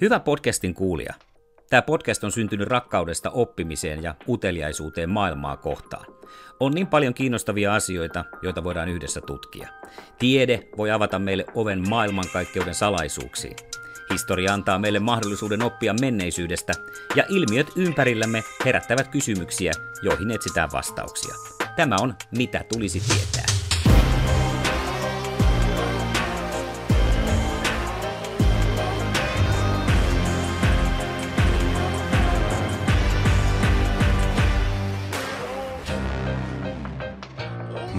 Hyvä podcastin kuulija. Tämä podcast on syntynyt rakkaudesta oppimiseen ja uteliaisuuteen maailmaa kohtaan. On niin paljon kiinnostavia asioita, joita voidaan yhdessä tutkia. Tiede voi avata meille oven maailmankaikkeuden salaisuuksiin. Historia antaa meille mahdollisuuden oppia menneisyydestä, ja ilmiöt ympärillämme herättävät kysymyksiä, joihin etsitään vastauksia. Tämä on Mitä tulisi tietää.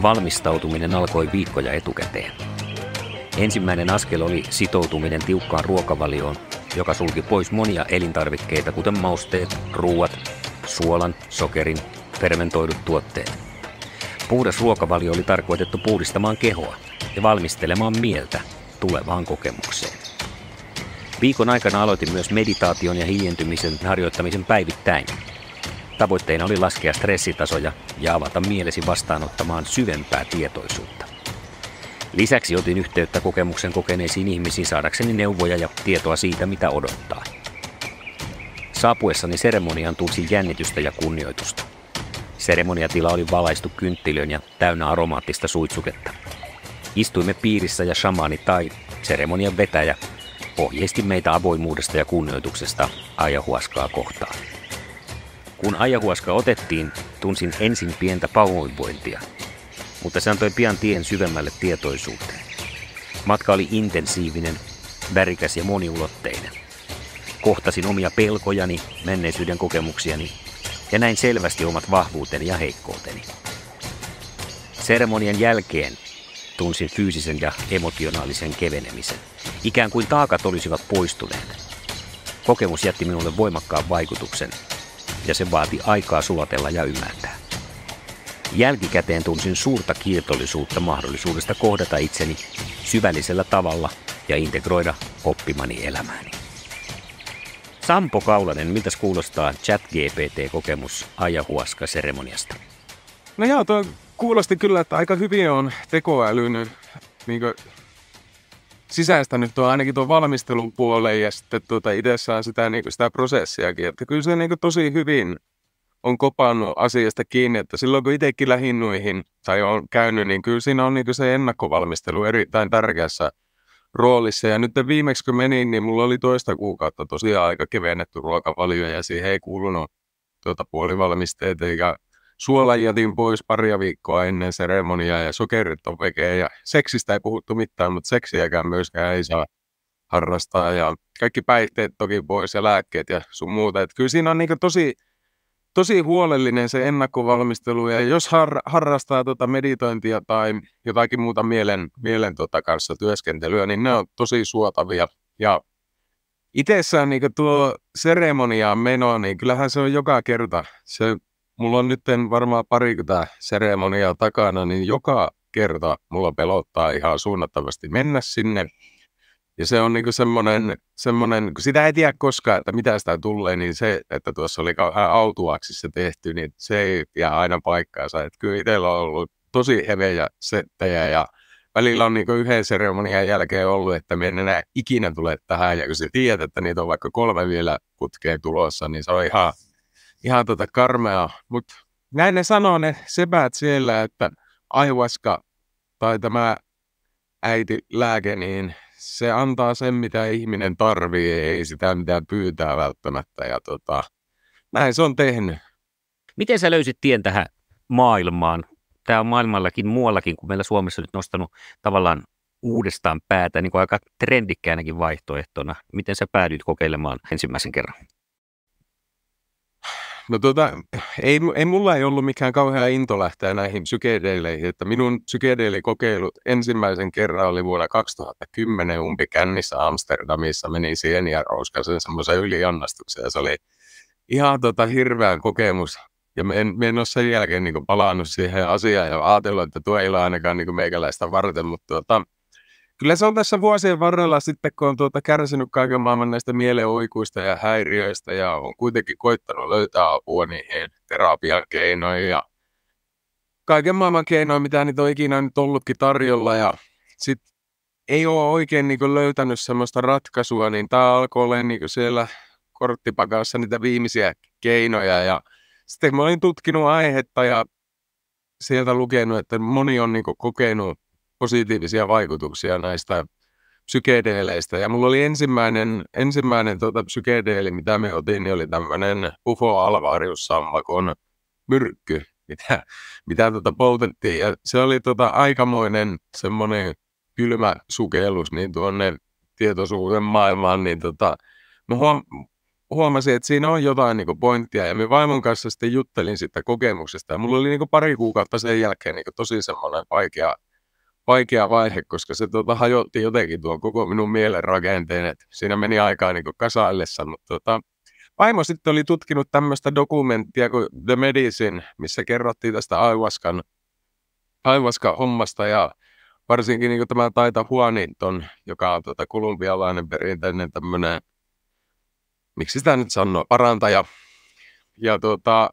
Valmistautuminen alkoi viikkoja etukäteen. Ensimmäinen askel oli sitoutuminen tiukkaan ruokavalioon, joka sulki pois monia elintarvikkeita, kuten mausteet, ruuat, suolan, sokerin, fermentoidut tuotteet. Puhdas ruokavalio oli tarkoitettu puhdistamaan kehoa ja valmistelemaan mieltä tulevaan kokemukseen. Viikon aikana aloitin myös meditaation ja hiljentymisen harjoittamisen päivittäin – Tavoitteena oli laskea stressitasoja ja avata mielesi vastaanottamaan syvempää tietoisuutta. Lisäksi otin yhteyttä kokemuksen kokeneisiin ihmisiin saadakseni neuvoja ja tietoa siitä, mitä odottaa. Saapuessani seremoniaan tulsi jännitystä ja kunnioitusta. Seremoniatila oli valaistu kynttilön ja täynnä aromaattista suitsuketta. Istuimme piirissä ja shamaani tai seremonian vetäjä ohjeisti meitä avoimuudesta ja kunnioituksesta ajahuaskaa kohtaan. Kun ajahuaska otettiin, tunsin ensin pientä pahoinvointia, mutta se antoi pian tien syvemmälle tietoisuuteen. Matka oli intensiivinen, värikäs ja moniulotteinen. Kohtasin omia pelkojani, menneisyyden kokemuksiani ja näin selvästi omat vahvuuteni ja heikkouteni. Seremonian jälkeen tunsin fyysisen ja emotionaalisen kevenemisen. Ikään kuin taakat olisivat poistuneet. Kokemus jätti minulle voimakkaan vaikutuksen ja se vaati aikaa sulatella ja ymmärtää. Jälkikäteen tunsin suurta kiitollisuutta mahdollisuudesta kohdata itseni syvällisellä tavalla ja integroida oppimani elämääni. Sampo Kaulanen, miltä kuulostaa ChatGPT-kokemus ajahuaska-seremoniasta? No joo, tuo kuulosti kyllä, että aika hyvin on tekoälyn niin nyt tuo, ainakin tuon valmistelun puoleen ja sitten tuota, idessään sitä, niin sitä prosessiakin. Että kyllä se niin tosi hyvin on kopannut asiasta kiinni, että silloin kun itsekin lähin noihin tai on käynyt, niin kyllä siinä on niin se ennakkovalmistelu erittäin tärkeässä roolissa. Ja nyt viimeksi kun menin, niin mulla oli toista kuukautta tosiaan aika kevennetty ruokavalio ja siihen ei kuulunut tuota puolivalmisteita eikä Suolan jätin pois paria viikkoa ennen seremoniaa ja sokerit on vekeä ja seksistä ei puhuttu mitään, mutta seksiäkään myöskään ei saa harrastaa ja kaikki päihteet toki pois ja lääkkeet ja sun muuta. Et kyllä siinä on niin tosi, tosi huolellinen se ennakkovalmistelu ja jos har, harrastaa tuota meditointia tai jotakin muuta mielen, mielen tuota kanssa työskentelyä, niin ne on tosi suotavia ja itessään niin tuo seremoniaan meno, niin kyllähän se on joka kerta. Se mulla on nyt varmaan parikymmentä seremoniaa takana, niin joka kerta mulla pelottaa ihan suunnattavasti mennä sinne. Ja se on niinku semmoinen, semmonen, kun sitä ei tiedä koskaan, että mitä sitä tulee, niin se, että tuossa oli autuaksissa tehty, niin se ei jää aina paikkaansa. Et kyllä itsellä on ollut tosi hevejä settejä ja välillä on niinku yhden seremonian jälkeen ollut, että me en enää ikinä tule tähän. Ja kun sä tiedät, että niitä on vaikka kolme vielä putkeen tulossa, niin se on ihan ihan tota karmeaa. Mutta näin ne sanoo ne sepäät siellä, että aivaska tai tämä äiti lääke, niin se antaa sen, mitä ihminen tarvii, ei sitä mitään pyytää välttämättä. Ja tota, näin se on tehnyt. Miten sä löysit tien tähän maailmaan? Tämä on maailmallakin muuallakin kun meillä Suomessa nyt nostanut tavallaan uudestaan päätä niin kuin aika trendikkäänäkin vaihtoehtona. Miten sä päädyit kokeilemaan ensimmäisen kerran? No tota, ei, ei mulla ei ollut mikään kauhea into lähteä näihin psykedeileihin, että minun psykedeilikokeilut ensimmäisen kerran oli vuonna 2010 umpikännissä Amsterdamissa, menin siihen ja rouskasin semmoisen yliannastuksen ja se oli ihan tota hirveä kokemus. Ja me en, mä en ole sen jälkeen niin palannut siihen asiaan ja ajatellut, että tuo ei ole ainakaan niin meikäläistä varten, mutta tota, kyllä se on tässä vuosien varrella sitten, kun on tuota kärsinyt kaiken maailman näistä mielenoikuista ja häiriöistä ja on kuitenkin koittanut löytää apua niihin terapian keinoin ja kaiken maailman keinoin, mitä niitä on ikinä nyt ollutkin tarjolla ja sit ei ole oikein niin löytänyt semmoista ratkaisua, niin tämä alkoi olla niinku siellä korttipakassa niitä viimeisiä keinoja ja sitten mä olin tutkinut aihetta ja sieltä lukenut, että moni on niin kokenut positiivisia vaikutuksia näistä psykedeeleistä. Ja mulla oli ensimmäinen, ensimmäinen tota, psykedeeli, mitä me otin, niin oli tämmöinen Ufo Alvarius Sammakon myrkky, mitä, mitä tota, poltettiin. Ja se oli tota, aikamoinen semmoinen kylmä sukellus niin tuonne tietoisuuden maailmaan, niin tota, mä huom- huomasin, että siinä on jotain niin pointtia, ja me vaimon kanssa sitten juttelin sitä kokemuksesta, ja mulla oli niin pari kuukautta sen jälkeen niin tosi semmoinen vaikea vaikea vaihe, koska se tota, hajotti jotenkin tuon koko minun mielen rakenteen. Et siinä meni aikaa niin kasaillessa, mutta tota, vaimo sitten oli tutkinut tämmöistä dokumenttia kuin The Medicine, missä kerrottiin tästä aivaskan, aivaskan hommasta ja varsinkin niin tämä Taita Huaniton, joka on tuota, kolumbialainen perinteinen tämmöinen, miksi sitä nyt sanoo, parantaja. Ja tuota,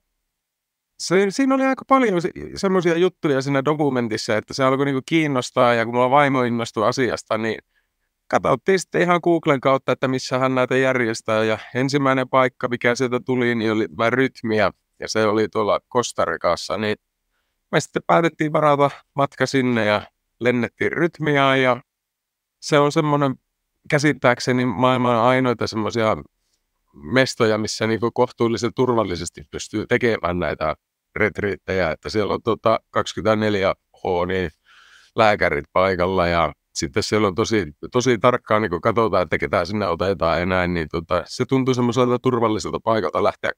se, siinä oli aika paljon se, semmoisia juttuja siinä dokumentissa, että se alkoi niinku kiinnostaa ja kun mulla vaimo innostui asiasta, niin katsottiin sitten ihan Googlen kautta, että missä hän näitä järjestää. Ja ensimmäinen paikka, mikä sieltä tuli, niin oli vähän rytmiä ja se oli tuolla Kostarikassa. Niin me sitten päätettiin varata matka sinne ja lennettiin rytmiä ja se on semmoinen käsittääkseni maailman ainoita semmoisia mestoja, missä niin kuin kohtuullisen turvallisesti pystyy tekemään näitä retriittejä, että siellä on tota 24H niin lääkärit paikalla ja sitten siellä on tosi, tosi tarkkaan niin katsotaan, että ketään sinne otetaan ja näin, niin tota, se tuntuu semmoiselta turvalliselta paikalta lähteä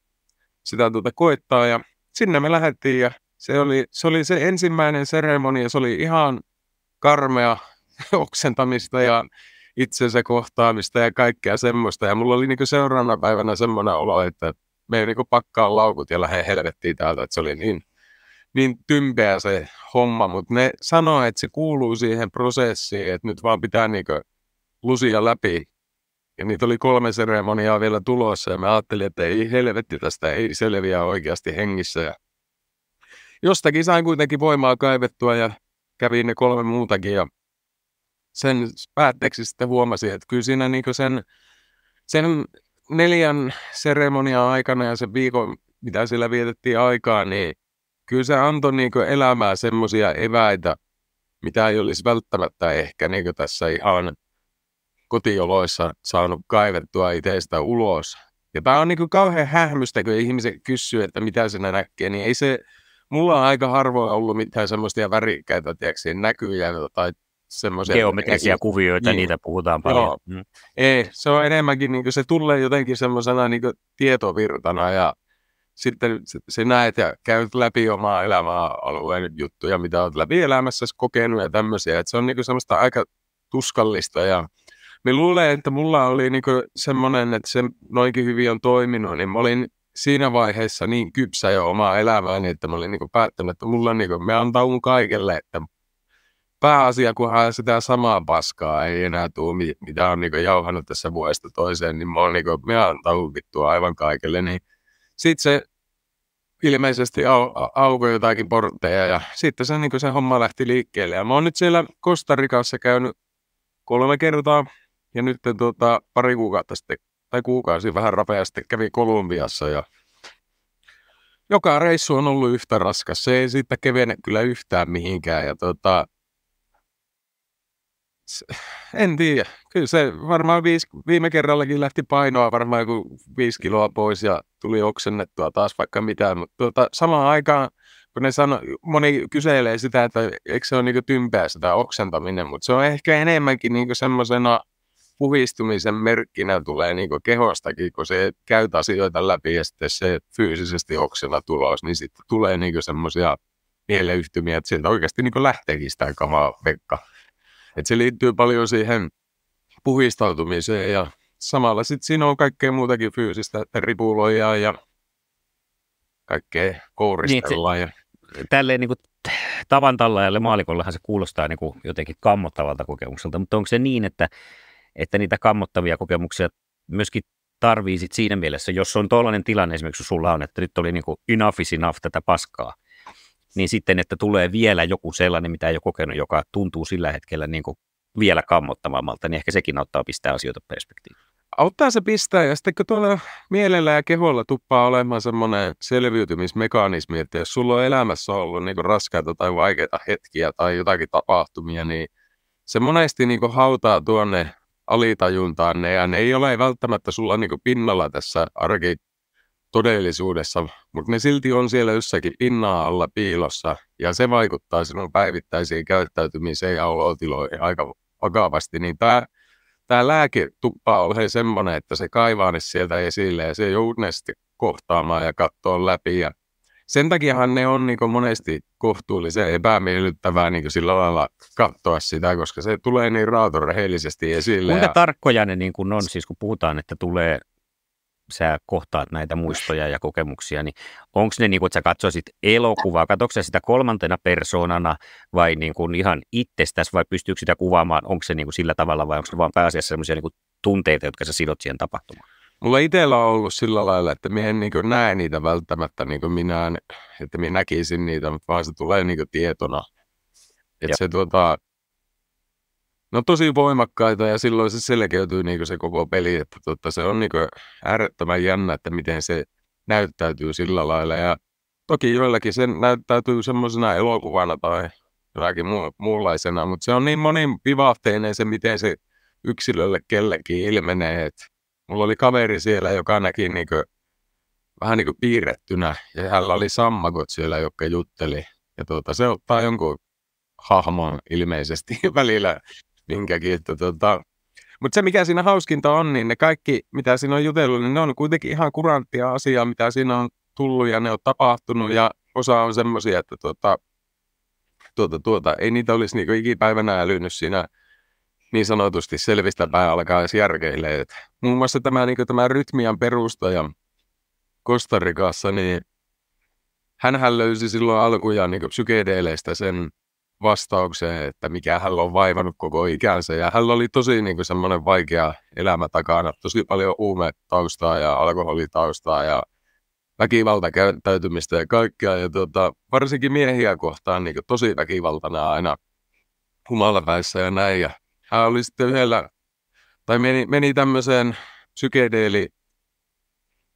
sitä tuota koittaa ja sinne me lähdettiin ja se oli, se oli se ensimmäinen seremonia, se oli ihan karmea oksentamista ja itsensä kohtaamista ja kaikkea semmoista. Ja mulla oli niinku seuraavana päivänä semmoinen olo, että me niinku pakkaa laukut ja lähde helvettiin täältä, että se oli niin, niin tympeä se homma. Mutta ne sanoo, että se kuuluu siihen prosessiin, että nyt vaan pitää niinku lusia läpi. Ja niitä oli kolme seremoniaa vielä tulossa ja mä ajattelin, että ei helvetti tästä, ei selviä oikeasti hengissä. Ja jostakin sain kuitenkin voimaa kaivettua ja kävin ne kolme muutakin ja sen päätteeksi sitten huomasin, että kyllä siinä niin sen, sen neljän seremonian aikana ja sen viikon, mitä sillä vietettiin aikaa, niin kyllä se antoi niin elämää semmoisia eväitä, mitä ei olisi välttämättä ehkä niin tässä ihan kotioloissa saanut kaivettua itsestä ulos. Ja tämä on niin kauhean hähmystä, kun ihmiset kysyy, että mitä sinä näkee, niin ei se, mulla on aika harvoin ollut mitään semmoisia värikkäitä näkyjä tai semmoisia. Geometrisia esi- kuvioita, niin. niitä puhutaan paljon. Joo. Mm. Ei, se on enemmänkin, niin se tulee jotenkin semmoisena niin tietovirtana ja sitten se näet ja käyt läpi omaa elämää alueen juttuja, mitä olet läpi elämässä kokenut ja tämmöisiä. Että se on niin semmoista aika tuskallista ja me luulen, että mulla oli niin semmoinen, että se noinkin hyvin on toiminut, niin mä olin siinä vaiheessa niin kypsä jo omaa elämääni, että mä olin niin päättänyt, että mulla on niin kuin, me antaa mun kaikelle, että pääasia, kunhan sitä samaa paskaa ei enää tule, mitä on niinku jauhannut tässä vuodesta toiseen, niin mä oon niinku, mä vittua aivan kaikille, niin sitten se ilmeisesti au, aukoi jotakin portteja ja sitten se, niin se homma lähti liikkeelle. Ja mä oon nyt siellä Kostarikassa käynyt kolme kertaa ja nyt tuota, pari kuukautta sitten tai kuukausi vähän rapeasti kävi Kolumbiassa ja joka reissu on ollut yhtä raskas. Se ei siitä kevene kyllä yhtään mihinkään ja tota, en tiedä. Kyllä se varmaan viisi, viime kerrallakin lähti painoa varmaan joku viisi kiloa pois ja tuli oksennettua taas vaikka mitään. Mutta tuota, samaan aikaan, kun ne sano, moni kyselee sitä, että eikö se ole niinku tympää sitä oksentaminen, mutta se on ehkä enemmänkin niinku semmoisena puhistumisen merkkinä tulee niinku kehostakin, kun se käytä asioita läpi ja sitten se fyysisesti oksena tulos, niin sitten tulee niinku semmoisia mieleyhtymiä, että sieltä oikeasti niinku lähteekin sitä kamaa vekka. Et se liittyy paljon siihen puhistautumiseen ja samalla sitten siinä on kaikkea muutakin fyysistä, että ripuloja ja kaikkea niin, kouristellaan. Niin, ja... Tälleen niin tavan tallaajalle maalikollahan se kuulostaa niin kuin jotenkin kammottavalta kokemukselta, mutta onko se niin, että, että niitä kammottavia kokemuksia myöskin tarvii sit siinä mielessä, jos on tuollainen tilanne esimerkiksi sulla on, että nyt oli niin kuin enough is enough tätä paskaa – niin sitten, että tulee vielä joku sellainen, mitä ei ole kokenut, joka tuntuu sillä hetkellä niin kuin vielä kammottavammalta, niin ehkä sekin auttaa pistää asioita perspektiiviin. Auttaa se pistää, ja sitten kun tuolla mielellä ja keholla tuppaa olemaan semmoinen selviytymismekanismi, että jos sulla on elämässä ollut niin raskaita tai vaikeita hetkiä tai jotakin tapahtumia, niin se monesti niin hautaa tuonne alitajuntaan ne, ja ne ei ole välttämättä sulla niin pinnalla tässä arki todellisuudessa, mutta ne silti on siellä jossakin pinnaa alla piilossa ja se vaikuttaa sinun päivittäisiin käyttäytymiseen ja olotiloihin aika vakavasti, niin tämä tämä lääke tuppaa olemaan semmoinen, että se kaivaa ne sieltä esille ja se joudut sitten kohtaamaan ja katsoa läpi. Ja sen takiahan ne on niin monesti kohtuullisen epämiellyttävää niin sillä lailla katsoa sitä, koska se tulee niin raatorehellisesti esille. Kuinka ja... tarkkoja ne niin kuin on, siis kun puhutaan, että tulee sä kohtaat näitä muistoja ja kokemuksia, niin onko ne niin kuin, että sä katsoisit elokuvaa, katsoitko sä sitä kolmantena persoonana vai niin kuin ihan itsestäsi vai pystyykö sitä kuvaamaan, onko se niin kuin sillä tavalla vai onko se vaan pääasiassa sellaisia niin kuin tunteita, jotka sä sidot siihen tapahtumaan? Mulla itsellä on ollut sillä lailla, että minä en niin näe niitä välttämättä niin kuin minä, että minä näkisin niitä, vaan se tulee niin kuin tietona. Että se tuota, No tosi voimakkaita ja silloin se selkeytyy niin se koko peli, että totta, se on niin äärettömän jännä, että miten se näyttäytyy sillä lailla. Ja toki joillakin se näyttäytyy semmoisena elokuvana tai jonakin mu- muunlaisena, mutta se on niin monin vivahteinen se, miten se yksilölle kellekin ilmenee. Et mulla oli kaveri siellä, joka näki niin kuin, vähän niin kuin piirrettynä ja hänellä oli sammakot siellä, jotka jutteli. Ja tuota, se ottaa jonkun hahmon ilmeisesti välillä minkäkin. Tota. Mutta se, mikä siinä hauskinta on, niin ne kaikki, mitä siinä on jutellut, niin ne on kuitenkin ihan kuranttia asiaa, mitä siinä on tullut ja ne on tapahtunut ja osa on semmoisia, että tuota, tuota, tuota, ei niitä olisi niinku ikipäivänä älynyt siinä niin sanotusti selvistä pää alkaa edes järkeille. Et muun muassa tämä, niinku, tämä rytmian perustaja Kostarikassa, niin hän löysi silloin alkujaan niinku psykedeeleistä sen vastaukseen, että mikä hän on vaivannut koko ikänsä. Ja hän oli tosi niin kuin semmoinen vaikea elämä takana, tosi paljon huumetaustaa ja alkoholitaustaa ja väkivaltakäyttäytymistä ja kaikkea. Ja tuota, varsinkin miehiä kohtaan niin kuin tosi väkivaltana aina humalapäissä ja näin. Ja hän oli sitten yhdellä, tai meni, meni tämmöiseen psykedeeli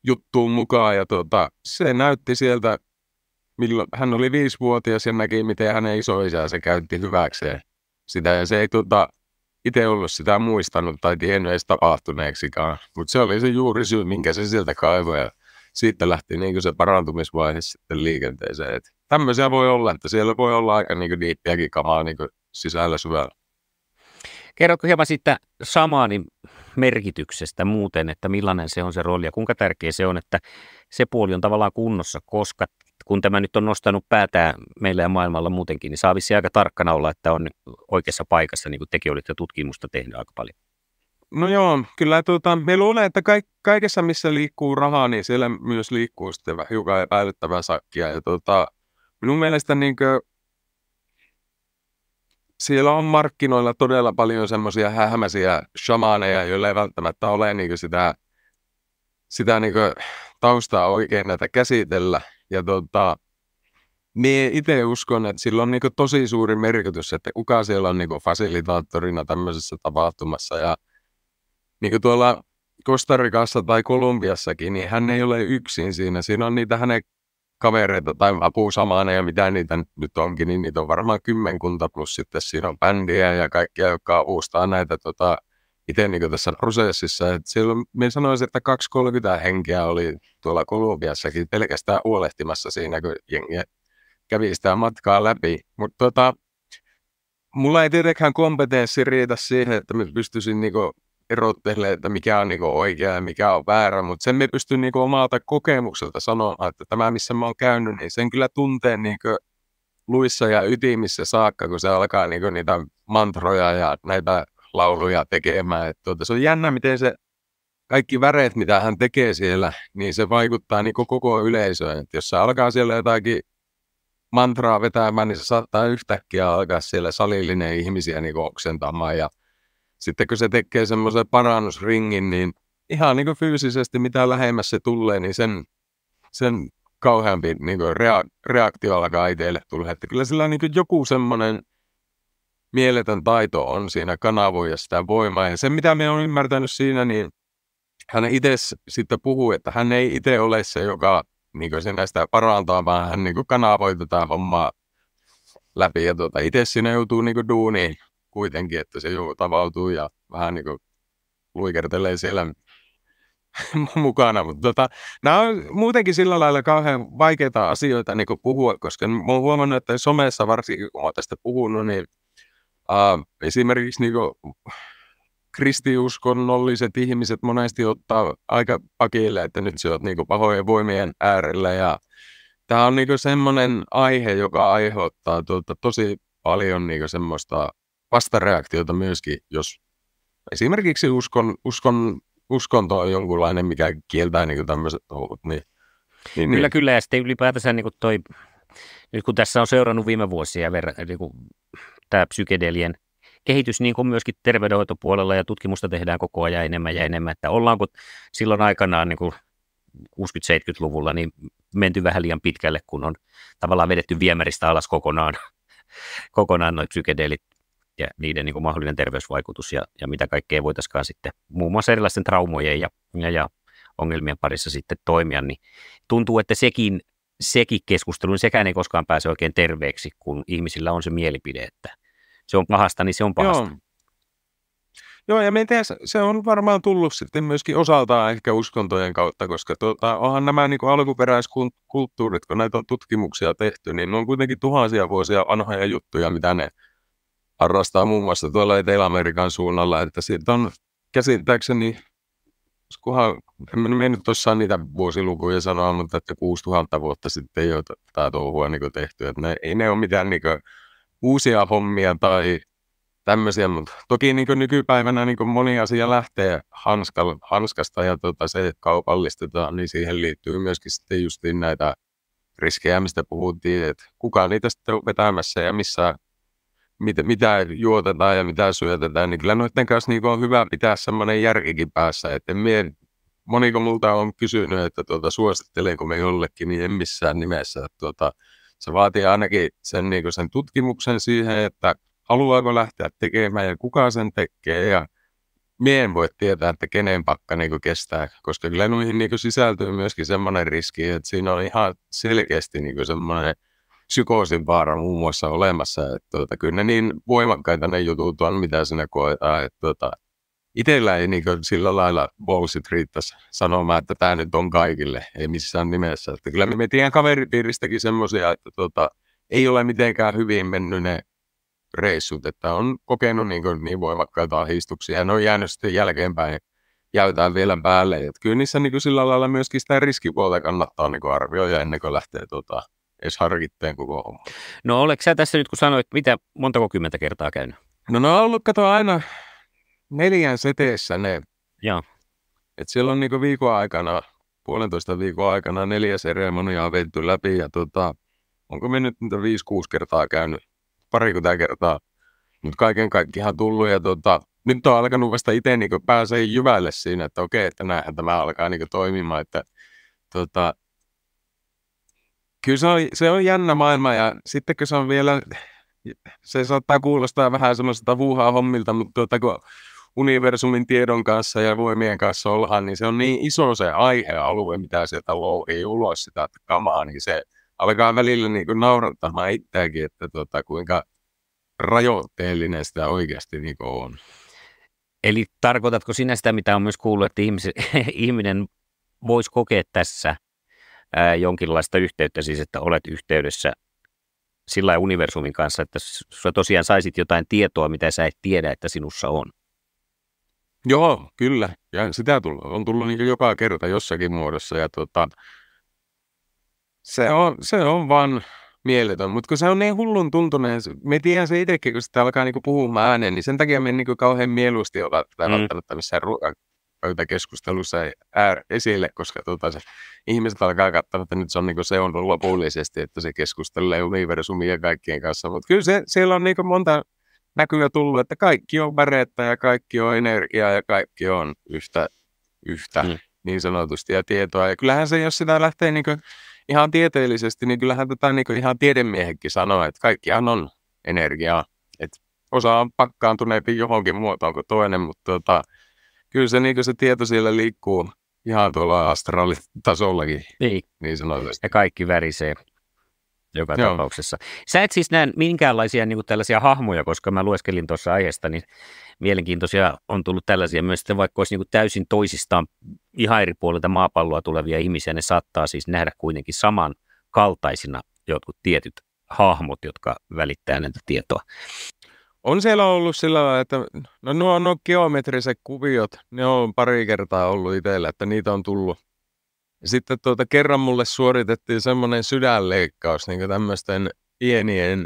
juttuun mukaan ja tuota, se näytti sieltä milloin, hän oli viisivuotias ja näki, miten hänen isoisänsä käytti hyväkseen sitä. Ja se ei tota, itse ollut sitä muistanut tai tiennyt edes tapahtuneeksikaan. Mutta se oli se juuri syy, minkä se sieltä kaivoi. Ja siitä lähti niin se parantumisvaihe sitten liikenteeseen. Et tämmöisiä voi olla, että siellä voi olla aika niin diippiäkin kamaa niin sisällä syvällä. Kerrotko hieman siitä samaanin merkityksestä muuten, että millainen se on se rooli ja kuinka tärkeä se on, että se puoli on tavallaan kunnossa, koska kun tämä nyt on nostanut päätään meillä ja maailmalla muutenkin, niin saa aika tarkkana olla, että on oikeassa paikassa, niin kuin tekin olitte tutkimusta tehnyt aika paljon. No joo, kyllä tuota, me luulen, että kaik- kaikessa missä liikkuu rahaa, niin siellä myös liikkuu sitten hiukan epäilyttävää sakkia. Ja tuota, minun mielestä niin kuin, siellä on markkinoilla todella paljon semmoisia hämäsiä, shamaaneja, joilla ei välttämättä ole niin sitä, sitä niin taustaa oikein näitä käsitellä. Ja tota, minä itse uskon, että sillä on niin tosi suuri merkitys, että kuka siellä on niin fasilitaattorina tämmöisessä tapahtumassa. Ja niin tuolla Kostarikassa tai Kolumbiassakin, niin hän ei ole yksin siinä. Siinä on niitä hänen kavereita tai samaan ja mitä niitä nyt onkin, niin niitä on varmaan kymmenkunta plus sitten siinä on bändiä ja kaikkia, jotka uustaa näitä tota, itse niin tässä prosessissa. Että silloin minä sanoisin, että 230 henkeä oli tuolla Kolumbiassakin pelkästään huolehtimassa siinä, kun jengi kävi sitä matkaa läpi. Mutta tota, mulla ei tietenkään kompetenssi riitä siihen, että me pystyisin niin erottelemaan, että mikä on niin oikea ja mikä on väärä, mutta sen me pystyn niin omalta kokemukselta sanomaan, että tämä missä mä oon käynyt, niin sen kyllä tuntee niin luissa ja ytimissä saakka, kun se alkaa niin niitä mantroja ja näitä lauluja tekemään. Et tuota, se on jännä, miten se kaikki väreet, mitä hän tekee siellä, niin se vaikuttaa niin koko yleisöön. Et jos se alkaa siellä jotakin mantraa vetämään, niin se saattaa yhtäkkiä alkaa siellä salillinen ihmisiä niin oksentamaan. Ja sitten kun se tekee semmoisen parannusringin, niin ihan niin fyysisesti mitä lähemmäs se tulee, niin sen, sen kauheampi niin rea- reaktio alkaa itselle tulla. Että kyllä sillä on niin joku semmoinen mieletön taito on siinä kanavoida sitä voimaa. Ja se, mitä me on ymmärtänyt siinä, niin hän itse sitten puhuu, että hän ei itse ole se, joka niin sinä sitä parantaa, vaan hän niin kanavoi tätä hommaa läpi. Ja tuota, itse siinä joutuu niin duuniin kuitenkin, että se juu tavautuu ja vähän niin luikertelee siellä mukana. Mutta tota, nämä on muutenkin sillä lailla kauhean vaikeita asioita niin puhua, koska olen huomannut, että somessa varsinkin kun olen tästä puhunut, niin Uh, esimerkiksi niin kuin, kristiuskonnolliset ihmiset monesti ottaa aika pakille, että nyt sä oot niin kuin, pahojen voimien äärellä. Ja tämä on niin kuin, semmoinen aihe, joka aiheuttaa tuota, tosi paljon niin kuin, semmoista vastareaktiota myöskin, jos esimerkiksi uskon, uskon, uskonto on jonkunlainen, mikä kieltää niin tämmöiset touhut. Niin, niin, kyllä, niin. kyllä. Ja sitten ylipäätänsä niin toi, nyt kun tässä on seurannut viime vuosia verran, niin tämä psykedelien kehitys, niin kuin myöskin terveydenhoitopuolella ja tutkimusta tehdään koko ajan enemmän ja enemmän, että ollaanko silloin aikanaan niin kuin 60-70-luvulla niin menty vähän liian pitkälle, kun on tavallaan vedetty viemäristä alas kokonaan, kokonaan noin psykedeelit ja niiden niin kuin mahdollinen terveysvaikutus ja, ja mitä kaikkea voitaisiin sitten muun muassa erilaisten traumojen ja, ja, ja ongelmien parissa sitten toimia, niin tuntuu, että sekin, sekin keskustelu, niin sekään ei koskaan pääse oikein terveeksi, kun ihmisillä on se mielipide, että se on pahasta, niin se on pahasta. Joo. Joo, ja tiedä, se on varmaan tullut sitten myöskin osaltaan ehkä uskontojen kautta, koska tuota, onhan nämä niin alkuperäiskulttuurit, kun näitä on tutkimuksia tehty, niin ne on kuitenkin tuhansia vuosia vanhoja juttuja, mitä ne harrastaa muun muassa tuolla Etelä-Amerikan suunnalla, että siitä on käsittääkseni, kunhan, en, en nyt niitä vuosilukuja sanoa, mutta että 6000 vuotta sitten jo tämä touhua niin tehty, että ne, ei ne ole mitään niin kuin, uusia hommia tai tämmöisiä, mutta toki niin kuin nykypäivänä niin kuin moni asia lähtee hanskal, hanskasta ja tota, se, että kaupallistetaan, niin siihen liittyy myöskin sitten justiin näitä riskejä, mistä puhuttiin, että kuka niitä sitten on vetämässä ja missä, mit, mitä juotetaan ja mitä syötetään, niin kyllä noiden kanssa niin on hyvä pitää semmoinen järkikin päässä, että mie, moniko multa on kysynyt, että tuota, suosittelenko me jollekin, niin en missään nimessä, että tuota, se vaatii ainakin sen, niin kuin sen tutkimuksen siihen, että haluaako lähteä tekemään ja kuka sen tekee. Ja mie en voi tietää, että kenen pakka niin kestää, koska kyllä noihin niin sisältyy myöskin semmoinen riski, että siinä on ihan selkeästi niin semmoinen psykoosin vaara muun muassa olemassa. Että, tuota, kyllä ne niin voimakkaita ne jutut on, mitä sinä koetaan. Että, tuota, itsellä ei niin sillä lailla bullshit riittäisi sanomaan, että tämä nyt on kaikille, ei missään nimessä. Että kyllä me tiedän kaveripiiristäkin semmoisia, että tota, ei ole mitenkään hyvin mennyt ne reissut, että on kokenut niin, kuin, niin voimakkaita ahdistuksia ja ne on jäänyt sitten jälkeenpäin ja vielä päälle. Että kyllä niissä niin kuin sillä lailla myöskin sitä riskipuolta kannattaa niin kuin arvioida ennen kuin lähtee tota, edes harkitteen koko homma. No oletko sä tässä nyt, kun sanoit, mitä montako kymmentä kertaa käynyt? No ne on ollut, kato aina neljän seteessä ne. ja Et siellä on niinku viikon aikana, puolentoista viikon aikana neljä seremoniaa vetty läpi ja tota, onko me nyt niitä viisi, kuusi kertaa käynyt, parikymmentä kertaa. Mutta kaiken kaikkiaan tullut ja tota, nyt on alkanut vasta itse niinku pääsee jyvälle siinä, että okei, että näinhän tämä alkaa niinku toimimaan. Että, tota, kyllä se on, se on jännä maailma ja sitten kun se on vielä, se saattaa kuulostaa vähän semmoiselta vuuhaa hommilta, mutta tuota, kun universumin tiedon kanssa ja voimien kanssa ollaan, niin se on niin iso se aihealue, mitä sieltä louhii ulos sitä kamaa, niin se alkaa välillä niin kuin naurattamaan itseäkin, että tota, kuinka rajoitteellinen sitä oikeasti niin on. Eli tarkoitatko sinä sitä, mitä on myös kuullut, että ihmis, ihminen voisi kokea tässä ää, jonkinlaista yhteyttä, siis että olet yhteydessä sillä universumin kanssa, että sä tosiaan saisit jotain tietoa, mitä sä et tiedä, että sinussa on? Joo, kyllä. Ja sitä tullut, on tullut niin joka kerta jossakin muodossa. Ja tota, se, on, se on vaan mieletön, mutta kun se on niin hullun tuntuneen, me tiedän se itsekin, kun sitä alkaa niinku puhumaan ääneen, niin sen takia me niin kauhean mieluusti olla tätä mm. välttämättä missään ruokapöytäkeskustelussa äär esille, koska tota, se, ihmiset alkaa katsoa, että nyt se on, niinku, se on lopullisesti, että se keskustelee universumia kaikkien kanssa, mutta kyllä se, siellä on niinku monta näkyy ja tullut, että kaikki on väreettä ja kaikki on energiaa ja kaikki on yhtä, yhtä mm. niin sanotusti ja tietoa. Ja kyllähän se, jos sitä lähtee niin kuin ihan tieteellisesti, niin kyllähän tätä tota niin kuin ihan tiedemiehenkin sanoo, että kaikkihan on energiaa. Että osa on pakkaantuneempi johonkin muotoon kuin toinen, mutta tota, kyllä se, niin se tieto siellä liikkuu ihan tuolla astraalitasollakin, niin, niin sanotusti. Ja kaikki värisee joka Joo. tapauksessa. Sä et siis näe minkäänlaisia niin kuin tällaisia hahmoja, koska mä lueskelin tuossa aiheesta, niin mielenkiintoisia on tullut tällaisia myös, että vaikka olisi niin kuin täysin toisistaan ihan eri puolilta maapalloa tulevia ihmisiä, ne saattaa siis nähdä kuitenkin saman kaltaisina jotkut tietyt hahmot, jotka välittää näitä tietoa. On siellä ollut sillä lailla, että no nuo, nuo geometriset kuviot, ne on pari kertaa ollut itsellä, että niitä on tullut ja sitten tuota, kerran mulle suoritettiin semmoinen sydänleikkaus, niin tämmöisten pienien,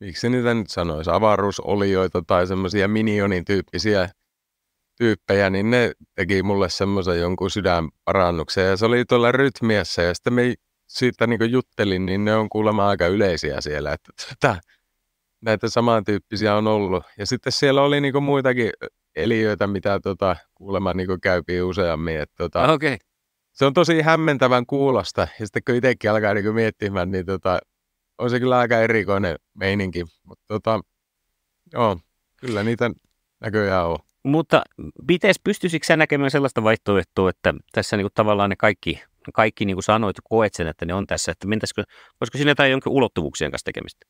miksi niitä nyt sanoisi, avaruusolioita tai semmoisia minionin tyyppisiä tyyppejä, niin ne teki mulle semmoisen jonkun sydänparannuksen ja se oli tuolla rytmiässä ja sitten me siitä niin juttelin, niin ne on kuulemma aika yleisiä siellä, että tätä, tota, näitä samantyyppisiä on ollut. Ja sitten siellä oli niin muitakin eliöitä, mitä tuota, kuulemma niin käypii useammin. Että, tota, okay se on tosi hämmentävän kuulosta. Ja sitten kun itsekin alkaa niin miettimään, niin tota, on se kyllä aika erikoinen meininki. Mutta tota, joo, kyllä niitä näköjään on. Mutta pitäisi pystyisikö sä näkemään sellaista vaihtoehtoa, että tässä niin kuin tavallaan ne kaikki, kaikki niin kuin sanoit, koet sen, että ne on tässä, että mentäisikö, olisiko siinä jotain jonkin ulottuvuuksien kanssa tekemistä?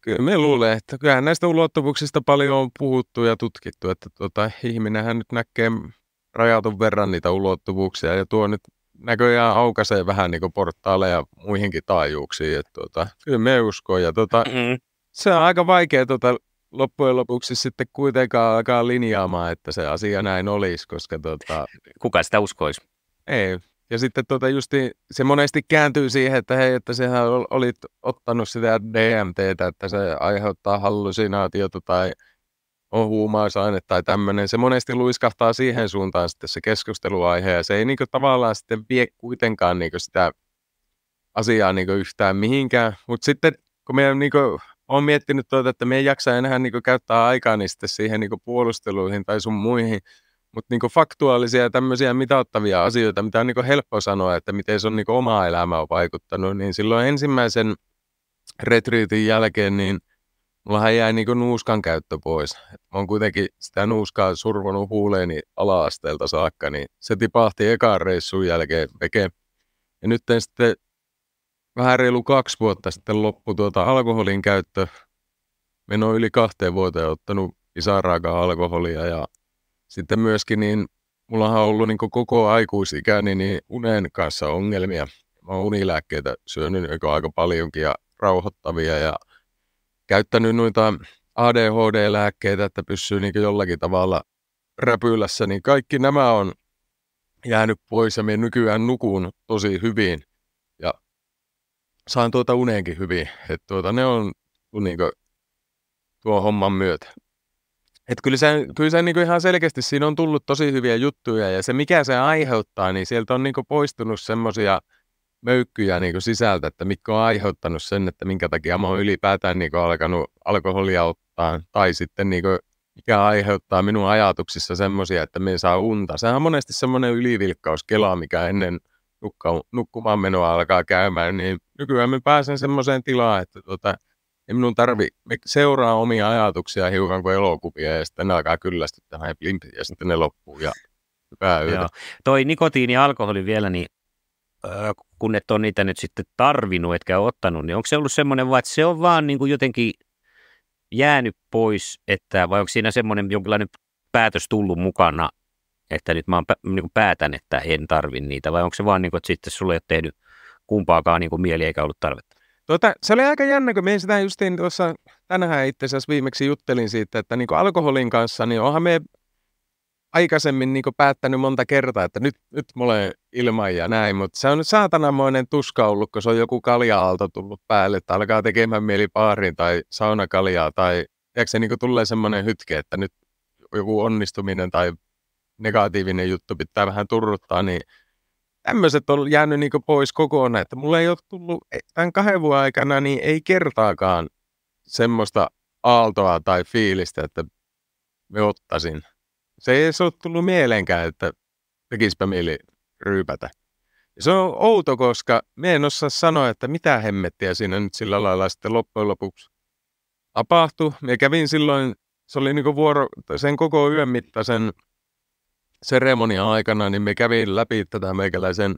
Kyllä me luulee, että kyllähän näistä ulottuvuuksista paljon on puhuttu ja tutkittu, että tota, ihminenhän nyt näkee rajatun verran niitä ulottuvuuksia ja tuo nyt näköjään aukaisee vähän niin portaaleja muihinkin taajuuksiin. Että tuota, kyllä me uskon ja tuota, mm-hmm. se on aika vaikea tuota loppujen lopuksi sitten kuitenkaan alkaa linjaamaan, että se asia näin olisi, koska tuota, Kuka sitä uskoisi? Ei. Ja sitten tuota, justi, se monesti kääntyy siihen, että hei, että sehän olit ottanut sitä DMTtä, että se aiheuttaa hallusinaatiota tai on huumausaine tai tämmöinen. Se monesti luiskahtaa siihen suuntaan sitten se keskusteluaihe ja se ei niin kuin, tavallaan sitten vie kuitenkaan niin kuin, sitä asiaa niin kuin, yhtään mihinkään. Mutta sitten kun meidän niin kuin, olen miettinyt tuota, että me ei jaksa enää niin kuin, käyttää aikaa niin sitten siihen niin kuin, puolusteluihin tai sun muihin, mutta niin faktuaalisia ja tämmöisiä mitattavia asioita, mitä on niin helppo sanoa, että miten se niinku on niin omaa elämää vaikuttanut, niin silloin ensimmäisen retriitin jälkeen niin – Mulla jäi niin nuuskan käyttö pois. On kuitenkin sitä nuuskaa survonut huuleeni ala-asteelta saakka, niin se tipahti ekaan reissun jälkeen veke. Ja nyt sitten vähän reilu kaksi vuotta sitten loppu tuota alkoholin käyttö. Mä noin yli kahteen vuoteen ottanut pisaraakaan alkoholia ja sitten myöskin niin mullahan on ollut niin koko aikuisikäni niin unen kanssa ongelmia. Mä oon unilääkkeitä syönyt aika paljonkin ja rauhoittavia ja käyttänyt noita ADHD-lääkkeitä, että pysyy niin jollakin tavalla räpylässä, niin kaikki nämä on jäänyt pois ja minä nykyään nukuun tosi hyvin ja saan tuota uneenkin hyvin. Että tuota, ne on niin kuin, tuon homman myötä. Et kyllä se, kyllä se niin ihan selkeästi siinä on tullut tosi hyviä juttuja ja se mikä se aiheuttaa, niin sieltä on niin poistunut semmoisia – möykkyjä niin kuin sisältä, että mikä on aiheuttanut sen, että minkä takia mä oon ylipäätään niin kuin alkanut alkoholia ottaa, tai sitten niin kuin, mikä aiheuttaa minun ajatuksissa semmoisia, että me saa unta. Sehän on monesti semmoinen ylivilkkaus kela, mikä ennen nukka, nukkumaan menoa alkaa käymään, niin nykyään me pääsen semmoiseen tilaan, että tota, ei minun tarvi seuraa omia ajatuksia hiukan kuin elokuvia ja sitten ne alkaa kyllästyttämään ja, ja sitten ne loppuu ja hyvää yötä. Joo. Toi nikotiini ja alkoholi vielä, niin Öö, kun et ole niitä nyt sitten tarvinnut, etkä ottanut, niin onko se ollut semmoinen vai, että se on vaan niin kuin jotenkin jäänyt pois, että, vai onko siinä semmoinen jonkinlainen päätös tullut mukana, että nyt mä oon, niin kuin päätän, että en tarvi niitä, vai onko se vaan niin kuin, että sitten sulle ei ole tehnyt kumpaakaan niin kuin mieli eikä ollut tarvetta? Tota, se oli aika jännä, kun meidän sitä justiin tuossa tänään itse asiassa viimeksi juttelin siitä, että niin kuin alkoholin kanssa, niin onhan me aikaisemmin niin päättänyt monta kertaa, että nyt, nyt mä olen ilman ja näin, mutta se on saatanamoinen tuska ollut, kun se on joku kalja-aalto tullut päälle, että alkaa tekemään mieli baariin tai saunakaljaa tai tiedätkö, se niin tulee semmoinen hytke, että nyt joku onnistuminen tai negatiivinen juttu pitää vähän turruttaa, niin tämmöiset on jäänyt niin pois kokonaan, että mulle ei ole tullut e, tämän kahden vuoden aikana niin ei kertaakaan semmoista aaltoa tai fiilistä, että me ottaisin. Se ei ole tullut mieleenkään, että tekisipä mieli ryypätä. Se on outo, koska me en osaa sanoa, että mitä hemmettiä siinä nyt sillä lailla sitten loppujen lopuksi tapahtui. Me kävin silloin, se oli niin vuoro, sen koko yön mittaisen seremonian aikana, niin me kävin läpi tätä meikäläisen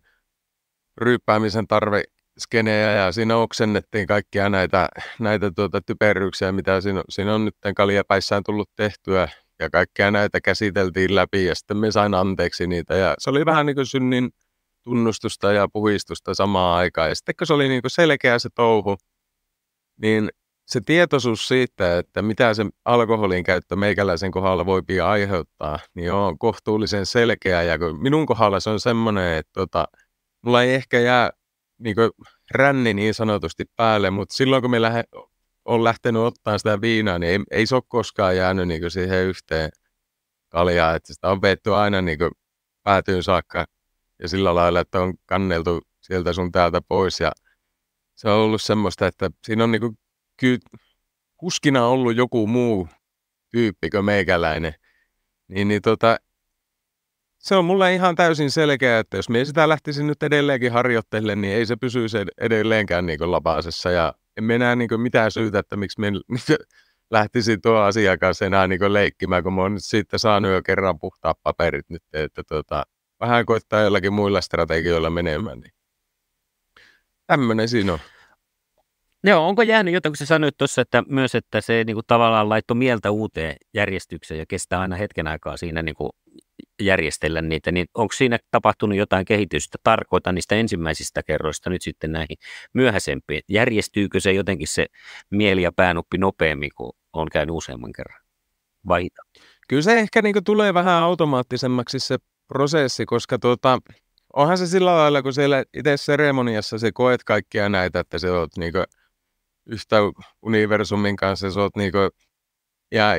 ryyppäämisen skenejä ja siinä oksennettiin kaikkia näitä, näitä tuota typeryyksiä, mitä siinä, siinä on nyt kaljapäissään tullut tehtyä ja kaikkea näitä käsiteltiin läpi ja sitten me sain anteeksi niitä ja se oli vähän niin kuin synnin tunnustusta ja puhistusta samaan aikaan. Ja sitten kun se oli niin kuin selkeä se touhu, niin se tietoisuus siitä, että mitä se alkoholin käyttö meikäläisen kohdalla voi pia aiheuttaa, niin on kohtuullisen selkeä. Ja kun minun kohdalla se on semmoinen, että tota, mulla ei ehkä jää niin kuin, ränni niin sanotusti päälle, mutta silloin kun me lähdemme on lähtenyt ottaa sitä viinaa, niin ei, ei se ole koskaan jäänyt niin siihen yhteen kaljaan. että sitä on veetty aina niin päätyyn saakka ja sillä lailla, että on kanneltu sieltä sun täältä pois ja se on ollut semmoista, että siinä on niin kuin, ky, kuskina ollut joku muu tyyppi kuin meikäläinen, niin, niin tota, se on mulle ihan täysin selkeä, että jos me sitä lähtisin nyt edelleenkin harjoittelemaan, niin ei se pysyisi edelleenkään niin kuin lapaasessa ja en mä niin mitään syytä, että miksi me niin tuo asian kanssa enää niin leikkimään, kun mä oon nyt siitä saanut jo kerran puhtaat paperit nyt, että tota, vähän koittaa jollakin muilla strategioilla menemään. Niin. Tämmöinen siinä on. Joo, onko jäänyt jotain, kun sä sanoit tuossa, että myös, että se niin kuin, tavallaan laittoi mieltä uuteen järjestykseen ja kestää aina hetken aikaa siinä niin kuin, järjestellä niitä, niin onko siinä tapahtunut jotain kehitystä? Tarkoitan niistä ensimmäisistä kerroista nyt sitten näihin myöhäisempiin. Järjestyykö se jotenkin se mieli ja päänuppi nopeammin kuin on käynyt useamman kerran? Vai? Kyllä se ehkä niin tulee vähän automaattisemmaksi se prosessi, koska tuota, onhan se sillä lailla, kun siellä itse seremoniassa se koet kaikkia näitä, että se on niin yhtä universumin kanssa, se on niin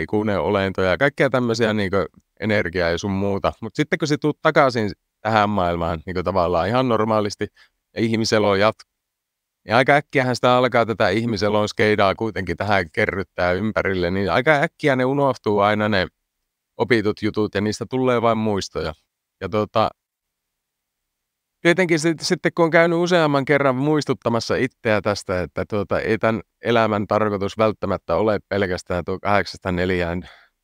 ikuinen olento ja kaikkea tämmöisiä niin energiaa ja sun muuta. Mutta sitten kun sä tuut takaisin tähän maailmaan niin tavallaan ihan normaalisti ja ihmiselo jatkuu, niin aika äkkiähän sitä alkaa tätä ihmiselon skeidaa kuitenkin tähän kerryttää ympärille, niin aika äkkiä ne unohtuu aina ne opitut jutut ja niistä tulee vain muistoja. Ja tota, tietenkin sitten kun on käynyt useamman kerran muistuttamassa itseä tästä, että tuota, ei tämän elämän tarkoitus välttämättä ole pelkästään tuo 84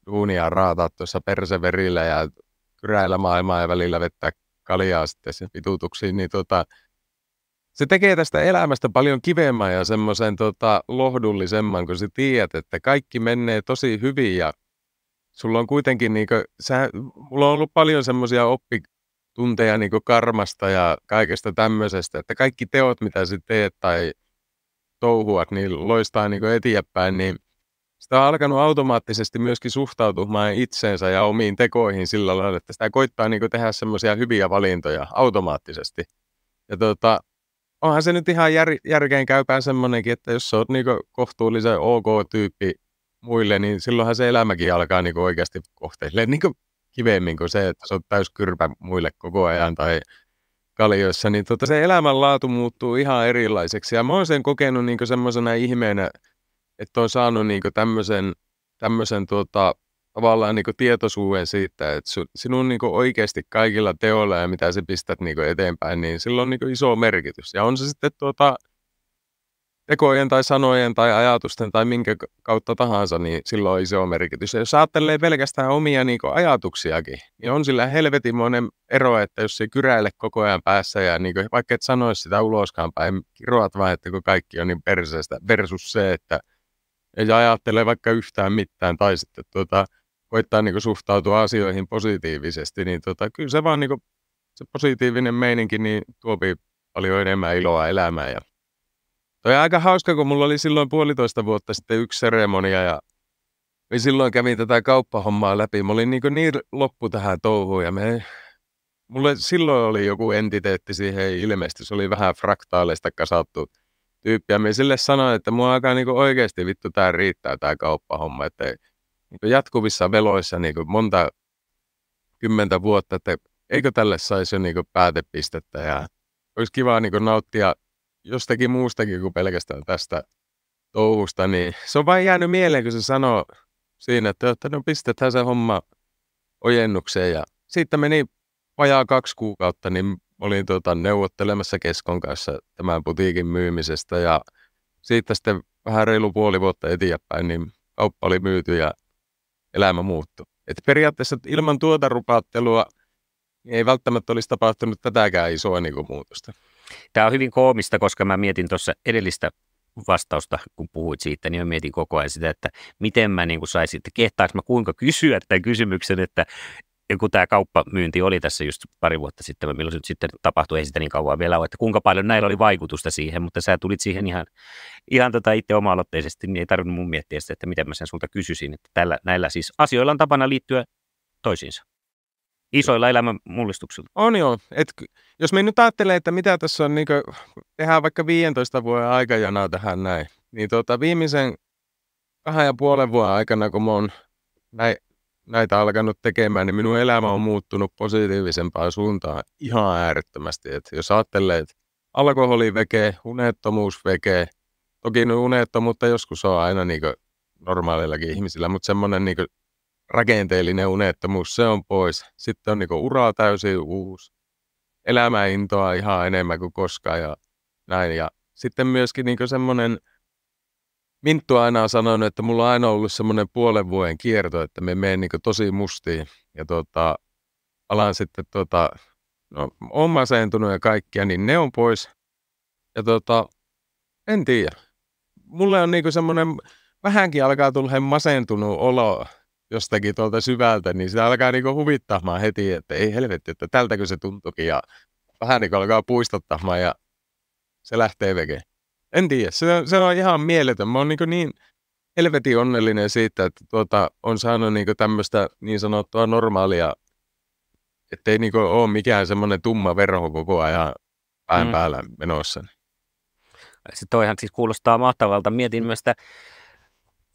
duunia raataa tuossa perseverillä ja kyräillä maailmaa ja välillä vettää kaljaa sitten sen vitutuksiin, niin tuota, se tekee tästä elämästä paljon kivemmän ja semmoisen tota, lohdullisemman, kun sä tiedät, että kaikki menee tosi hyvin ja sulla on kuitenkin, niin kuin, sä, mulla on ollut paljon semmoisia oppi, tunteja niin kuin karmasta ja kaikesta tämmöisestä, että kaikki teot, mitä sä teet tai touhuat, niin loistaa niin eteenpäin, niin sitä on alkanut automaattisesti myöskin suhtautumaan itseensä ja omiin tekoihin sillä lailla, että sitä koittaa niin tehdä semmoisia hyviä valintoja automaattisesti. Ja tota, onhan se nyt ihan jär, järkeen käypään semmoinenkin, että jos sä oot niin kohtuullisen ok-tyyppi muille, niin silloinhan se elämäkin alkaa niin oikeasti kohteille niin kivemmin kuin se, että se on täyskyrpä muille koko ajan tai kaljoissa, niin tota, se elämänlaatu muuttuu ihan erilaiseksi. Ja mä oon sen kokenut niin semmoisena ihmeenä, että on saanut niin tämmöisen, tämmöisen tuota, tavallaan niin tietoisuuden siitä, että sun, sinun niin oikeasti kaikilla teoilla ja mitä sä pistät niin eteenpäin, niin sillä on niin iso merkitys. Ja on se sitten tuota, tekojen tai sanojen tai ajatusten tai minkä kautta tahansa, niin silloin on iso merkitys. Ja jos ajattelee pelkästään omia niin ajatuksiakin, niin on sillä monen ero, että jos se kyräile koko ajan päässä ja niin kuin, vaikka et sanoisi sitä uloskaan päin, kiroat vaan, että kun kaikki on niin perseestä versus se, että ei ajattele vaikka yhtään mitään tai sitten tuota, koittaa niin kuin, suhtautua asioihin positiivisesti, niin tuota, kyllä se vaan niin kuin, se positiivinen meininki niin tuopi paljon enemmän iloa elämään ja Toi on aika hauska, kun mulla oli silloin puolitoista vuotta sitten yksi seremonia ja me silloin kävin tätä kauppahommaa läpi. Mä olin niin, niin loppu tähän touhuun ja me, mulle silloin oli joku entiteetti siihen ilmeisesti. Se oli vähän fraktaaleista kasattu tyyppiä. Me sille sanoin, että mua aika niin oikeasti vittu tää riittää tämä kauppahomma. Että niin jatkuvissa veloissa niin monta kymmentä vuotta, että eikö tälle saisi jo niin päätepistettä ja olisi kiva niin nauttia jostakin muustakin kuin pelkästään tästä touhusta, niin se on vain jäänyt mieleen, kun se sanoo siinä, että, että no pistetään se homma ojennukseen. Ja siitä meni vajaa kaksi kuukautta, niin olin tuota, neuvottelemassa Keskon kanssa tämän putiikin myymisestä ja siitä sitten vähän reilu puoli vuotta eteenpäin, niin kauppa oli myyty ja elämä muuttui. Et periaatteessa että ilman tuota rupaattelua niin ei välttämättä olisi tapahtunut tätäkään isoa niin kuin, muutosta. Tämä on hyvin koomista, koska mä mietin tuossa edellistä vastausta, kun puhuit siitä, niin mä mietin koko ajan sitä, että miten mä niin saisin, että kehtaanko mä kuinka kysyä tämän kysymyksen, että kun tämä kauppamyynti oli tässä just pari vuotta sitten, milloin se nyt sitten tapahtui, ei sitä niin kauan vielä ole, että kuinka paljon näillä oli vaikutusta siihen, mutta sä tulit siihen ihan, ihan tota itse oma-aloitteisesti, niin ei tarvinnut mun miettiä sitä, että miten mä sen sulta kysyisin, että tällä, näillä siis asioilla on tapana liittyä toisiinsa isoilla elämän mullistuksilla. On joo. Et, jos me nyt ajattelee, että mitä tässä on, niin kuin, tehdään vaikka 15 vuoden aikajana tähän näin, niin tota, viimeisen kahden ja puolen vuoden aikana, kun mä oon näin, näitä alkanut tekemään, niin minun elämä on muuttunut positiivisempaan suuntaan ihan äärettömästi. Et jos ajattelee, että alkoholi vekee, unettomuus vekee, toki unettomuutta joskus on aina niin normaalillakin ihmisillä, mutta semmoinen niin rakenteellinen unettomuus, se on pois. Sitten on niinku ura täysin uusi, elämäintoa ihan enemmän kuin koskaan ja näin. Ja sitten myöskin niinku semmoinen, Minttu aina on sanonut, että mulla on aina ollut semmoinen puolen vuoden kierto, että me menen niinku tosi mustiin ja tota, alan sitten tota, no, on masentunut ja kaikkia, niin ne on pois. Ja tota, en tiedä. Mulle on niinku semmoinen, vähänkin alkaa tulla masentunut olo jostakin tuolta syvältä, niin sitä alkaa niinku huvittamaan heti, että ei helvetti, että tältäkö se tuntukin ja vähän niinku alkaa puistottamaan ja se lähtee veke. En tiedä, se, se on ihan mieletön. Mä oon niinku niin helvetin onnellinen siitä, että tuota, on saanut niinku tämmöistä niin sanottua normaalia, että ei niinku ole mikään semmoinen tumma verho koko ajan päin mm. päällä menossa. Se toihan siis kuulostaa mahtavalta. Mietin myös sitä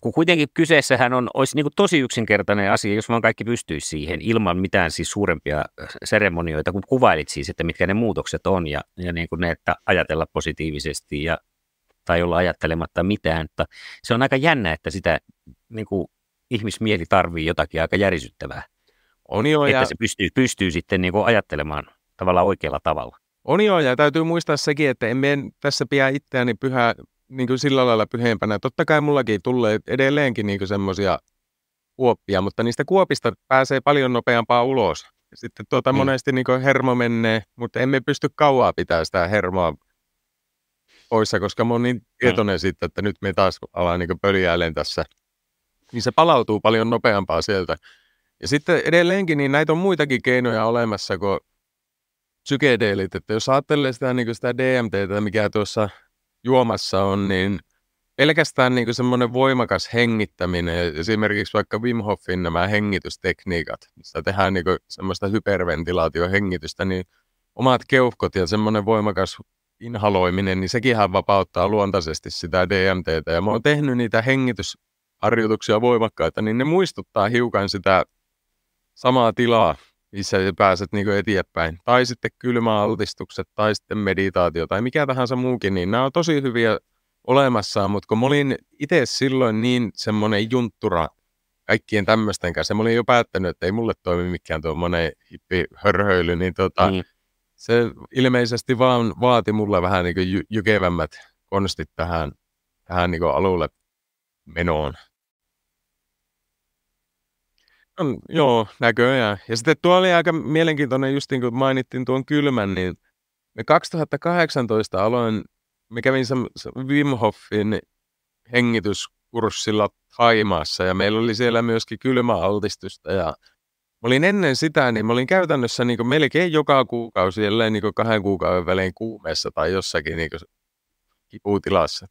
kun kuitenkin kyseessähän on, olisi niin tosi yksinkertainen asia, jos vaan kaikki pystyisi siihen ilman mitään siis suurempia äh, seremonioita, kun kuvailit siis, että mitkä ne muutokset on ja, ja niin kuin ne, että ajatella positiivisesti ja, tai olla ajattelematta mitään. Mutta se on aika jännä, että sitä niin kuin ihmismieli tarvii jotakin aika järisyttävää. On joo, että ja... se pystyy, pystyy sitten niin kuin ajattelemaan tavallaan oikealla tavalla. On joo, ja täytyy muistaa sekin, että en tässä pidä itseäni pyhä, niin kuin sillä lailla pyhempänä. Totta kai mullakin tulee edelleenkin niin semmoisia kuoppia, mutta niistä kuopista pääsee paljon nopeampaa ulos. Sitten tuota mm. monesti niin kuin hermo menee, mutta emme pysty kauaa pitämään sitä hermoa poissa, koska mä oon niin mm. tietoinen mm. siitä, että nyt me taas alaan niin pöljäilen tässä. Niin se palautuu paljon nopeampaa sieltä. Ja sitten edelleenkin, niin näitä on muitakin keinoja olemassa kuin psykedeelit. Että jos ajattelee sitä, niin sitä DMT, mikä tuossa juomassa on, niin pelkästään niin semmoinen voimakas hengittäminen, esimerkiksi vaikka Wim Hofin nämä hengitystekniikat, missä tehdään niin semmoista hyperventilaatiohengitystä, niin omat keuhkot ja semmoinen voimakas inhaloiminen, niin sekinhän vapauttaa luontaisesti sitä DMTtä. Ja mä oon tehnyt niitä hengitysharjoituksia voimakkaita, niin ne muistuttaa hiukan sitä samaa tilaa, missä pääset niin eteenpäin. Tai sitten kylmäaltistukset, tai sitten meditaatio, tai mikä tahansa muukin, niin nämä on tosi hyviä olemassa, mutta kun mä olin itse silloin niin semmoinen junttura kaikkien tämmöisten kanssa, mä olin jo päättänyt, että ei mulle toimi mikään tuommoinen hippihörhöily, niin tota, mm. se ilmeisesti vaan vaati mulle vähän niin jykevämmät konstit tähän, tähän niin alulle menoon. Mm, joo, näköjään. Ja sitten tuo oli aika mielenkiintoinen, just niin kuin mainittiin tuon kylmän, niin me 2018 aloin, me kävin sen Wim Hofin hengityskurssilla Haimaassa ja meillä oli siellä myöskin kylmäaltistusta ja mä olin ennen sitä, niin mä olin käytännössä niin kuin melkein joka kuukausi, jälleen niin kuin kahden kuukauden välein kuumeessa tai jossakin niin kuin kiputilassa.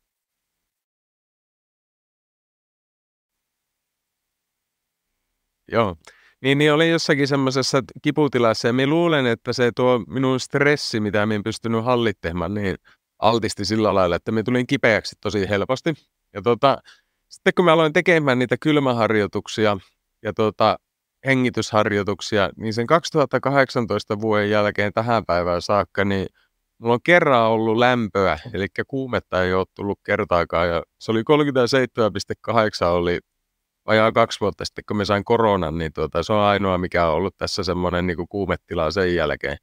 Joo. Niin, niin oli jossakin semmoisessa kiputilassa ja minä luulen, että se tuo minun stressi, mitä minä en pystynyt hallittamaan, niin altisti sillä lailla, että minä tulin kipeäksi tosi helposti. Ja tota, sitten kun mä aloin tekemään niitä kylmäharjoituksia ja tota, hengitysharjoituksia, niin sen 2018 vuoden jälkeen tähän päivään saakka, niin mulla on kerran ollut lämpöä, eli kuumetta ei ole tullut kertaakaan, ja se oli 37,8 oli vajaa kaksi vuotta sitten, kun me sain koronan, niin tuota, se on ainoa, mikä on ollut tässä semmoinen niin kuin kuumetila sen jälkeen.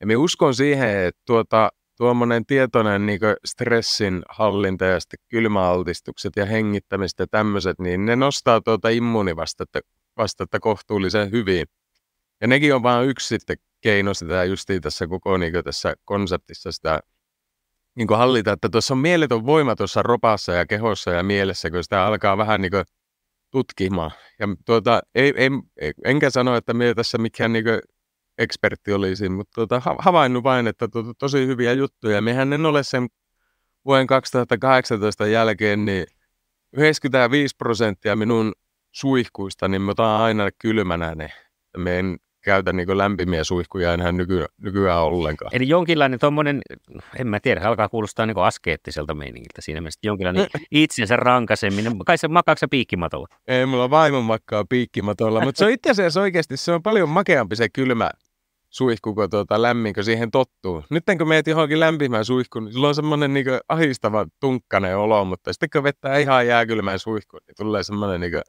Ja me uskon siihen, että tuota, tuommoinen tietoinen niin stressin hallinta ja sitten kylmäaltistukset ja hengittämistä ja tämmöiset, niin ne nostaa tuota immuunivastetta vastetta kohtuullisen hyvin. Ja nekin on vain yksi sitten keino sitä justiin tässä koko niin tässä konseptissa sitä niin hallita, että tuossa on mieletön voima tuossa ropassa ja kehossa ja mielessä, kun sitä alkaa vähän niin kuin tutkimaan. Ja tuota, ei, ei, enkä sano, että minä tässä mikään niin ekspertti olisin, mutta tuota, havainnut vain, että tuota, tosi hyviä juttuja. Mehän en ole sen vuoden 2018 jälkeen, niin 95 prosenttia minun suihkuista, niin me otan aina kylmänä ne. Me en käytä niin lämpimiä suihkuja enää nyky, nykyään ollenkaan. Eli jonkinlainen tuommoinen, en mä tiedä, alkaa kuulostaa niin askeettiselta meiningiltä siinä mielessä, jonkinlainen itsensä rankaseminen. Kai se se piikkimatolla? Ei, mulla vaimon makkaa piikkimatolla, mutta se on itse asiassa oikeasti se on paljon makeampi se kylmä suihku, kun tuota, lämmin, kun siihen tottuu. Nyt kun meet johonkin lämpimään suihkuun, niin sulla on semmoinen niin ahistava tunkkainen olo, mutta sitten kun vettää ihan jääkylmään suihkuun, niin tulee semmoinen niin kuin,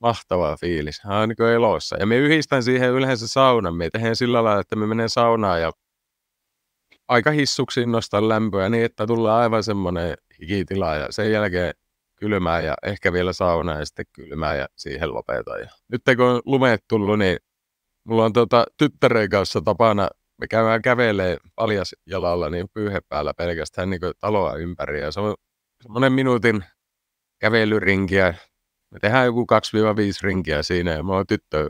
mahtava fiilis. Hän on niin elossa. Ja me yhdistän siihen yleensä saunan. Me tehdään sillä lailla, että me menen saunaan ja aika hissuksiin nostan lämpöä niin, että tulee aivan semmoinen hikitila ja sen jälkeen kylmää ja ehkä vielä saunaa ja sitten kylmää ja siihen lopetan. nyt kun on lumeet tullut, niin mulla on tuota, tyttären kanssa tapana, me käymään kävelee paljas jalalla niin pyyhe päällä pelkästään niin taloa ympäri ja se on semmoinen minuutin kävelyrinkiä me tehdään joku 2-5 rinkiä siinä ja mä oon tyttö,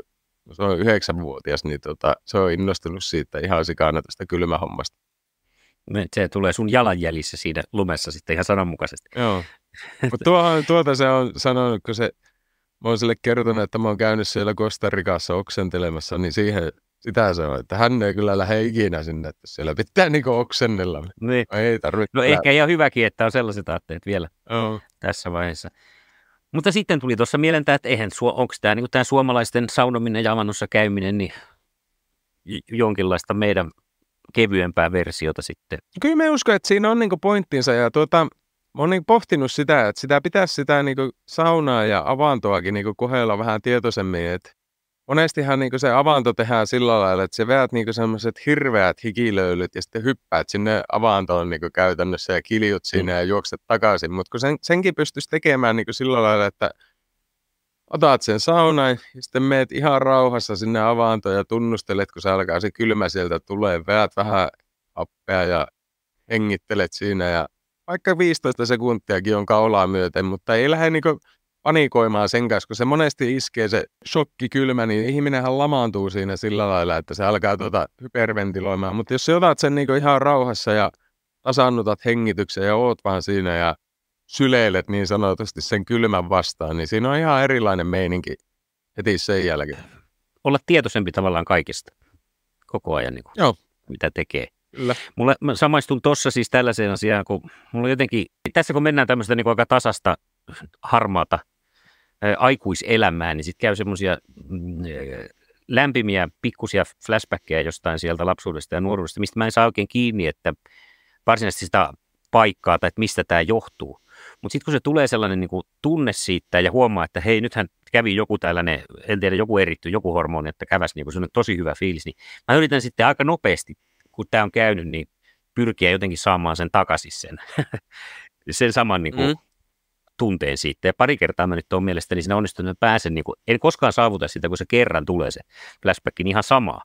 se on yhdeksänvuotias, niin tota, se on innostunut siitä ihan sikana tästä kylmähommasta. Se tulee sun jalanjäljissä siinä lumessa sitten ihan sananmukaisesti. Joo. Mutta tuohon, tuota se on sanonut, kun se, mä oon sille kertonut, että mä oon käynyt siellä Kostarikassa oksentelemassa, niin siihen sitä se on, että hän ei kyllä lähde ikinä sinne, että siellä pitää niinku oksennella. Niin. Ei tarvitse. No ehkä ihan hyväkin, että on sellaiset aatteet vielä Joo. tässä vaiheessa. Mutta sitten tuli tuossa mieleen että eihän suo, onko tämä, niin tämä suomalaisten saunominen ja avannossa käyminen niin jonkinlaista meidän kevyempää versiota sitten. Kyllä mä uskon, että siinä on niin pointtinsa ja tuota, mä oon niinku pohtinut sitä, että sitä pitäisi sitä niin saunaa ja avantoakin niin kohdella vähän tietoisemmin, että monestihan niin se avaanto tehdään sillä lailla, että se veät niin semmoiset hirveät hikilöylyt ja sitten hyppäät sinne avantoon niin käytännössä ja kiljut mm. sinne mm. ja juokset takaisin. Mutta kun sen, senkin pystyisi tekemään niin sillä lailla, että otat sen saunan ja sitten meet ihan rauhassa sinne avaantoon ja tunnustelet, kun se alkaa se kylmä sieltä tulee, veät vähän happea ja hengittelet siinä ja vaikka 15 sekuntiakin on kaulaa myöten, mutta ei lähde niin panikoimaan sen kanssa, kun se monesti iskee se shokki kylmä, niin ihminenhän lamaantuu siinä sillä lailla, että se alkaa tuota hyperventiloimaan. Mutta jos sä otat sen niinku ihan rauhassa ja tasannutat hengityksen ja oot vaan siinä ja syleilet niin sanotusti sen kylmän vastaan, niin siinä on ihan erilainen meininki heti sen jälkeen. Olla tietoisempi tavallaan kaikista koko ajan, niin kuin, Joo. mitä tekee. Kyllä. Mulle, mä samaistun tuossa siis tällaiseen asiaan, kun mulla jotenkin, tässä kun mennään tämmöistä niin aika tasasta harmaata aikuiselämään, niin sitten käy semmoisia mm, lämpimiä pikkusia flashbackkejä jostain sieltä lapsuudesta ja nuoruudesta, mistä mä en saa oikein kiinni, että varsinaisesti sitä paikkaa tai että mistä tämä johtuu. Mutta sitten kun se tulee sellainen niin kuin tunne siitä ja huomaa, että hei, nythän kävi joku tällainen, en tiedä, joku eritty, joku hormoni, että käväsi niin kuin tosi hyvä fiilis, niin mä yritän sitten aika nopeasti, kun tämä on käynyt, niin pyrkiä jotenkin saamaan sen takaisin sen, sen saman niin kuin, mm tunteen siitä. Ja pari kertaa mä nyt on mielestäni siinä onnistunut, että pääsen, niin kuin, en koskaan saavuta sitä, kun se kerran tulee se flashback, niin ihan samaa,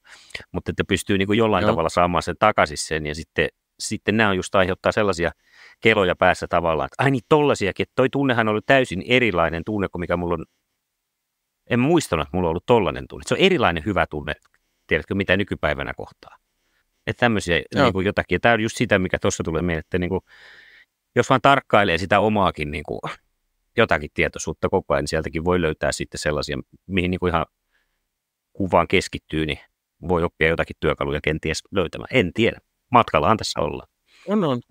Mutta että pystyy niin kuin jollain Joo. tavalla saamaan sen takaisin sen ja sitten sitten nämä on just aiheuttaa sellaisia keloja päässä tavallaan, että ai niin tollasiakin, että toi tunnehan oli täysin erilainen tunne kuin mikä mulla on, en muistanut, että mulla on ollut tollainen tunne. Se on erilainen hyvä tunne, tiedätkö, mitä nykypäivänä kohtaa. Että tämmöisiä niin kuin jotakin, ja tämä on just sitä, mikä tuossa tulee mieleen, että niin kuin, jos vaan tarkkailee sitä omaakin niin kuin, jotakin tietoisuutta koko ajan, niin sieltäkin voi löytää sitten sellaisia, mihin niin kuin ihan kuvaan keskittyy, niin voi oppia jotakin työkaluja kenties löytämään. En tiedä. Matkallaan tässä ollaan. On, on.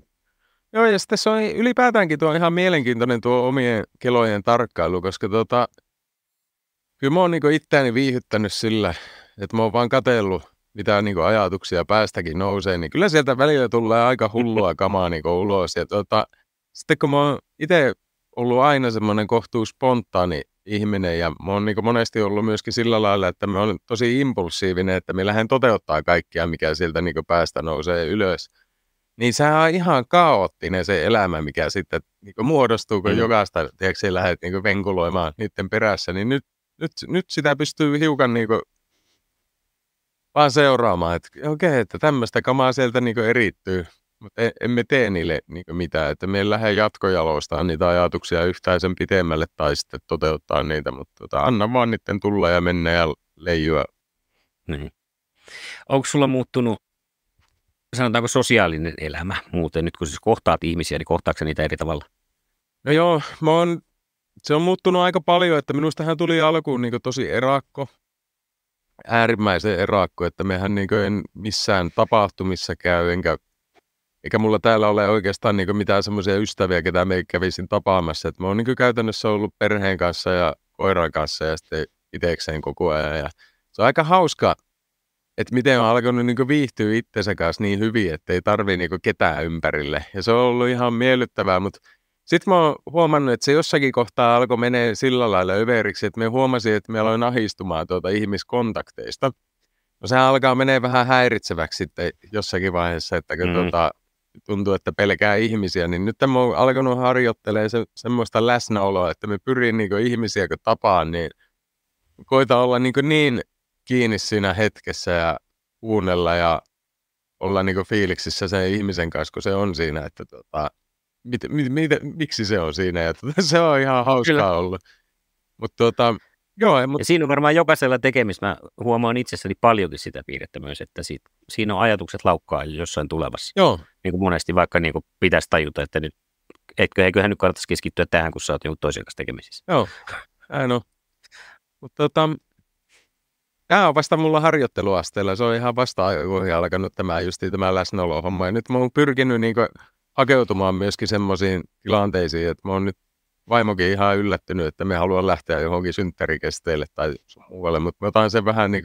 Joo, ja sitten se on ylipäätäänkin tuo ihan mielenkiintoinen tuo omien kelojen tarkkailu, koska tota, kyllä mä oon niinku itseäni viihyttänyt sillä, että mä oon vaan katellut, mitä niinku ajatuksia päästäkin nousee, niin kyllä sieltä välillä tulee aika hullua kamaa niinku ulos. Ja tota, sitten kun mä oon itse ollut aina semmoinen kohtuus spontaani ihminen ja mä oon niin monesti ollut myöskin sillä lailla, että mä oon tosi impulsiivinen, että me lähden toteuttaa kaikkia, mikä sieltä niin päästä nousee ylös. Niin sehän on ihan kaoottinen se elämä, mikä sitten niin muodostuu, kun mm. jokaista tiedätkö, lähdet niin venkuloimaan niiden perässä. Niin nyt, nyt, nyt sitä pystyy hiukan niin vaan seuraamaan, että okei, okay, että tämmöistä kamaa sieltä niin erittyy mutta e, emme tee niille niin mitään, että me lähde jatkojaloista niitä ajatuksia yhtään sen pitemmälle tai sitten toteuttaa niitä, mutta tota, anna vaan niiden tulla ja mennä ja leijyä. Niin. Onko sulla muuttunut, sanotaanko sosiaalinen elämä muuten, nyt kun siis kohtaat ihmisiä, niin kohtaako niitä eri tavalla? No joo, mä oon, se on muuttunut aika paljon, että minustahan tuli alkuun niin tosi erakko, äärimmäisen erakko, että mehän niin en missään tapahtumissa käy, enkä eikä mulla täällä ole oikeastaan niin mitään semmoisia ystäviä, ketä me kävisin tapaamassa. Et mä oon niin käytännössä ollut perheen kanssa ja koiran kanssa ja sitten itsekseen koko ajan. Ja se on aika hauska, että miten on alkanut niin viihtyä itsensä kanssa niin hyvin, että ei tarvii niin ketään ympärille. Ja se on ollut ihan miellyttävää, mutta sitten mä oon huomannut, että se jossakin kohtaa alkoi menee sillä lailla överiksi, että me huomasin, että me aloin ahistumaan tuota ihmiskontakteista. No sehän alkaa menee vähän häiritseväksi sitten jossakin vaiheessa, että kun mm. tuota, tuntuu, että pelkää ihmisiä, niin nyt mä oon alkanut harjoittelemaan se, semmoista läsnäoloa, että me pyrin niin ihmisiä, kun tapaan, niin koita olla niin, niin kiinni siinä hetkessä ja kuunnella ja olla niin fiiliksissä sen ihmisen kanssa, kun se on siinä, että tota, mit, mit, mit, miksi se on siinä. Ja tota, se on ihan hauskaa Kyllä. ollut. Mutta tota, Joo, mutta... Ja siinä on varmaan jokaisella tekemistä. Mä huomaan itsessäni paljonkin sitä piirrettä myös, että siitä, siinä on ajatukset laukkaa jossain tulevassa. Joo. Niin kuin monesti vaikka niin kuin pitäisi tajuta, että nyt, etkö, eiköhän nyt kannattaisi keskittyä tähän, kun sä oot jonkun toisen kanssa tekemisissä. Joo, näin on. Mutta tota, Tämä on vasta mulla harjoitteluasteella. Se on ihan vasta alkanut tämä justi tämä läsnäolohomma. Ja nyt mä oon pyrkinyt niin hakeutumaan myöskin semmoisiin tilanteisiin, että mä oon nyt vaimokin ihan yllättynyt, että me haluan lähteä johonkin synttärikesteille tai muualle, mutta me otan sen vähän niin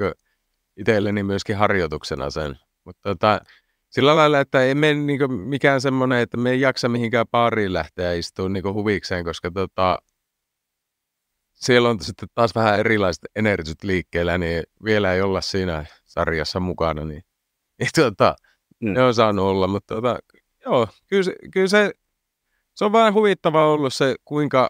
itselleni myöskin harjoituksena sen. Mutta tota, sillä lailla, että ei mene niin mikään semmoinen, että me ei jaksa mihinkään baariin lähteä istumaan niin huvikseen, koska tota, siellä on sitten taas vähän erilaiset energiset liikkeellä, niin vielä ei olla siinä sarjassa mukana, niin, niin tota, mm. ne on saanut olla, mutta tota, joo, kyllä, se, kyllä se se on vähän huvittava ollut se, kuinka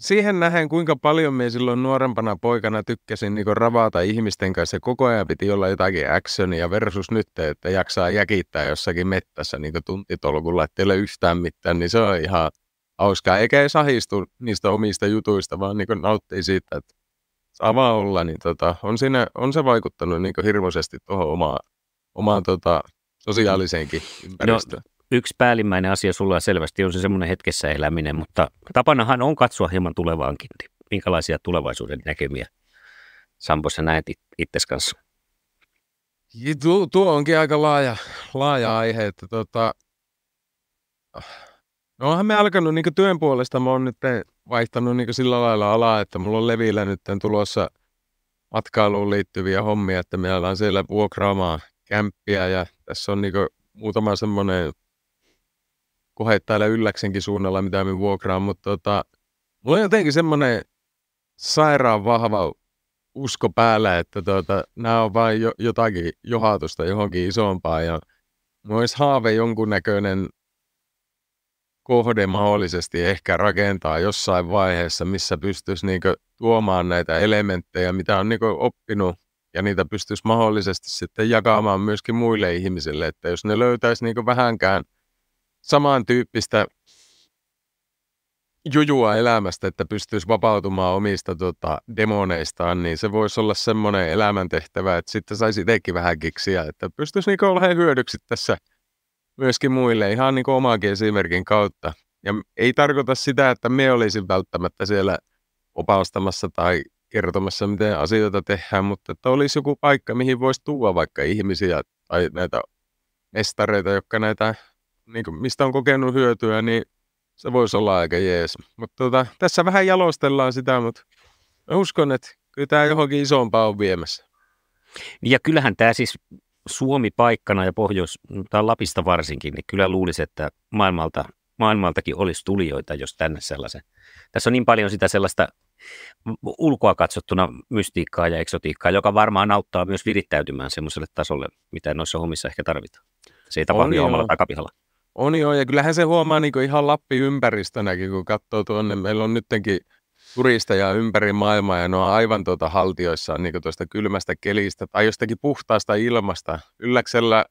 siihen nähen, kuinka paljon me silloin nuorempana poikana tykkäsin niin ravata ihmisten kanssa. Koko ajan piti olla jotakin actionia versus nyt, että jaksaa jäkittää jossakin mettässä niin tuntitolkulla, ettei ole yhtään mitään, niin se on ihan hauskaa. Eikä ei sahistu niistä omista jutuista, vaan niin nauttii siitä, että saa vaan olla. Niin tota, on, siinä, on se vaikuttanut niin hirmuisesti tuohon omaan, omaan tota, sosiaaliseenkin no, ympäristöön. No, yksi päällimmäinen asia sulla selvästi on se semmoinen hetkessä eläminen, mutta tapanahan on katsoa hieman tulevaankin. Minkälaisia tulevaisuuden näkemiä Sampo sä näet itsesi kanssa? Tuo, tuo onkin aika laaja, laaja no. aihe, että tota, no onhan me alkanut niin työn puolesta, mä oon nyt vaihtanut niin sillä lailla alaa, että mulla on levillä nyt tulossa matkailuun liittyviä hommia, että me ollaan siellä vuokraamaan kämppiä ja tässä on niin muutama semmoinen heittää ylläksenkin suunnalla, mitä me vuokraan, mutta tota, mulla on jotenkin semmoinen sairaan vahva usko päällä, että tota, nämä on vain jo, jotakin johatusta johonkin isompaan ja mulla olisi haave jonkunnäköinen kohde mahdollisesti ehkä rakentaa jossain vaiheessa, missä pystyisi niinku tuomaan näitä elementtejä, mitä on niinku oppinut ja niitä pystyisi mahdollisesti sitten jakamaan myöskin muille ihmisille, että jos ne löytäisi niinku vähänkään – samantyyppistä jujua elämästä, että pystyisi vapautumaan omista tota, demoneistaan, niin se voisi olla semmoinen elämäntehtävä, että sitten saisi itsekin vähän kiksiä, että pystyisi niinku olemaan hyödyksi tässä myöskin muille ihan niinku omaakin esimerkin kautta. Ja ei tarkoita sitä, että me olisin välttämättä siellä opastamassa tai kertomassa, miten asioita tehdään, mutta että olisi joku paikka, mihin voisi tuua vaikka ihmisiä tai näitä mestareita, jotka näitä niin kuin, mistä on kokenut hyötyä, niin se voisi olla aika jees. Mutta tota, tässä vähän jalostellaan sitä, mutta uskon, että kyllä tämä johonkin isompaan on viemässä. Ja kyllähän tämä siis Suomi paikkana ja Pohjois, tai Lapista varsinkin, niin kyllä luulisi, että maailmalta, maailmaltakin olisi tulijoita, jos tänne sellaisen. Tässä on niin paljon sitä sellaista ulkoa katsottuna mystiikkaa ja eksotiikkaa, joka varmaan auttaa myös virittäytymään semmoiselle tasolle, mitä noissa hommissa ehkä tarvitaan. Se ei tapahdu omalla takapihalla. On joo, ja kyllähän se huomaa niin kuin ihan Lappi ympäristönäkin, kun katsoo tuonne. Meillä on nyttenkin turisteja ympäri maailmaa ja ne on aivan tuota haltioissaan niin tuosta kylmästä kelistä tai jostakin puhtaasta ilmasta. Ylläksellä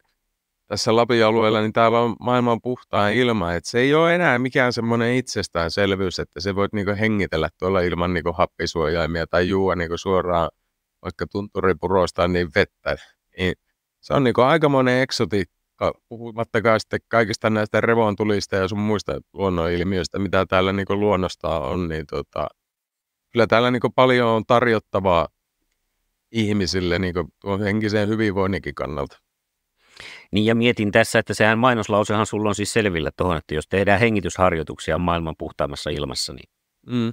tässä Lapin alueella, niin täällä on maailman puhtaan ilma. Et se ei ole enää mikään semmoinen itsestäänselvyys, että se voit niinku hengitellä tuolla ilman niinku happisuojaimia tai juua niinku suoraan vaikka tunturipurosta niin vettä. Niin se on niinku aikamoinen eksotiikka puhumattakaan sitten kaikista näistä revontulista ja sun muista luonnonilmiöistä, mitä täällä niin luonnosta on, niin tota, kyllä täällä niin paljon on tarjottavaa ihmisille niin niinku henkiseen hyvinvoinninkin kannalta. Niin ja mietin tässä, että sehän mainoslausehan sulla on siis selvillä tuohon, että jos tehdään hengitysharjoituksia maailman puhtaammassa ilmassa, niin mm.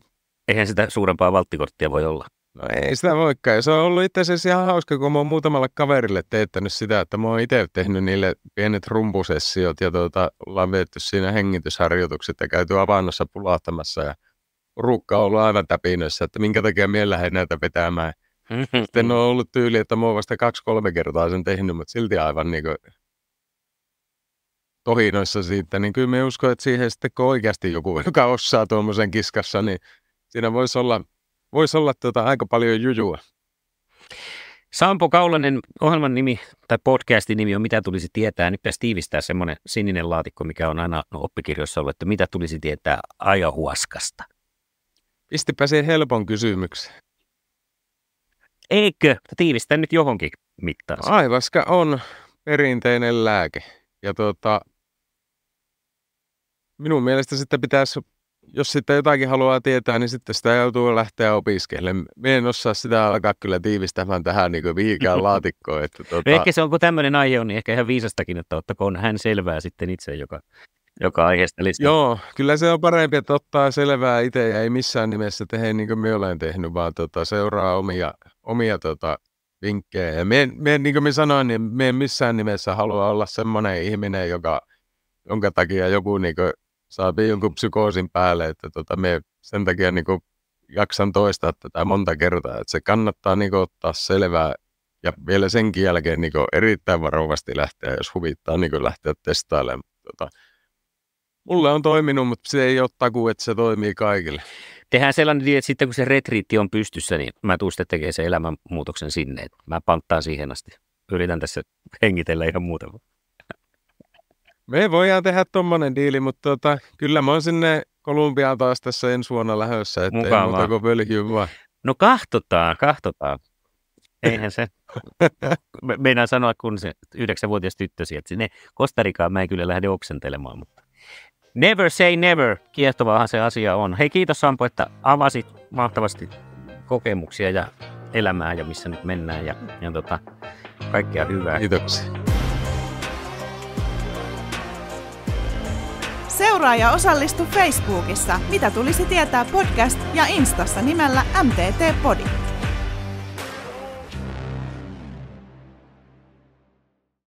eihän sitä suurempaa valttikorttia voi olla. No ei sitä voikaan. Ja se on ollut itse asiassa ihan hauska, kun mä oon muutamalle kaverille teettänyt sitä, että mä oon itse tehnyt niille pienet rumpusessiot ja tuota, ollaan vietty siinä hengitysharjoitukset ja käyty avannossa pulahtamassa ja rukka on ollut aivan täpinössä, että minkä takia minä lähden näitä vetämään. Sitten on ollut tyyli, että mä oon vasta kaksi-kolme kertaa sen tehnyt, mutta silti aivan niin kuin tohinoissa siitä, niin kyllä me uskon, että siihen sitten kun oikeasti joku, joka osaa tuommoisen kiskassa, niin siinä voisi olla – voisi olla tuota aika paljon jujua. Sampo Kaulanen, ohjelman nimi tai podcastin nimi on Mitä tulisi tietää. Nyt pitäisi tiivistää semmoinen sininen laatikko, mikä on aina no, oppikirjoissa ollut, että mitä tulisi tietää ajohuaskasta. Pistipä siihen helpon kysymyksen. Eikö? Tiivistä nyt johonkin mittaan. aivaska on perinteinen lääke. Ja tuota, minun mielestä sitä pitäisi jos sitten jotakin haluaa tietää, niin sitten sitä joutuu lähteä opiskelemaan. Minä en osaa sitä alkaa kyllä tiivistämään tähän niin viikään laatikkoon. Että tuota... ehkä se on, kun tämmöinen aihe on, niin ehkä ihan viisastakin, että ottakoon hän selvää sitten itse, joka, joka aiheesta listaa. Joo, kyllä se on parempi, että ottaa selvää itse ja ei missään nimessä tehdä niin kuin me olen tehnyt, vaan tuota, seuraa omia, omia tuota, vinkkejä. Ja me, me, niin kuin minä sanoin, niin me en missään nimessä halua olla semmoinen ihminen, joka, jonka takia joku niin kuin, saatiin jonkun psykoosin päälle, että tota, me sen takia niin kuin jaksan toistaa tätä monta kertaa, että se kannattaa niin kuin, ottaa selvää ja vielä senkin jälkeen niin kuin, erittäin varovasti lähteä, jos huvittaa niin kuin, lähteä testailemaan. Tota, mulle on toiminut, mutta se ei ole takuu, että se toimii kaikille. Tehdään sellainen diet, niin, että sitten kun se retriitti on pystyssä, niin mä tuun sitten tekemään sen elämänmuutoksen sinne. Mä panttaan siihen asti. Yritän tässä hengitellä ihan muuten. Me voidaan tehdä tuommoinen diili, mutta tota, kyllä mä oon sinne Kolumbiaan taas tässä ensi vuonna lähdössä, että Mukavaa. ei muuta kuin pölkyy vaan. No kahtotaan, kahtotaan. Eihän se. Me, meinaan sanoa, kun se yhdeksänvuotias tyttösi, että sinne Kostarikaan mä en kyllä lähde oksentelemaan, mutta never say never, kiehtovaahan se asia on. Hei kiitos Sampo, että avasit mahtavasti kokemuksia ja elämää ja missä nyt mennään ja, ja tota, kaikkea hyvää. Kiitoksia. Seuraa ja osallistu Facebookissa, mitä tulisi tietää podcast ja instassa nimellä MTT Podi.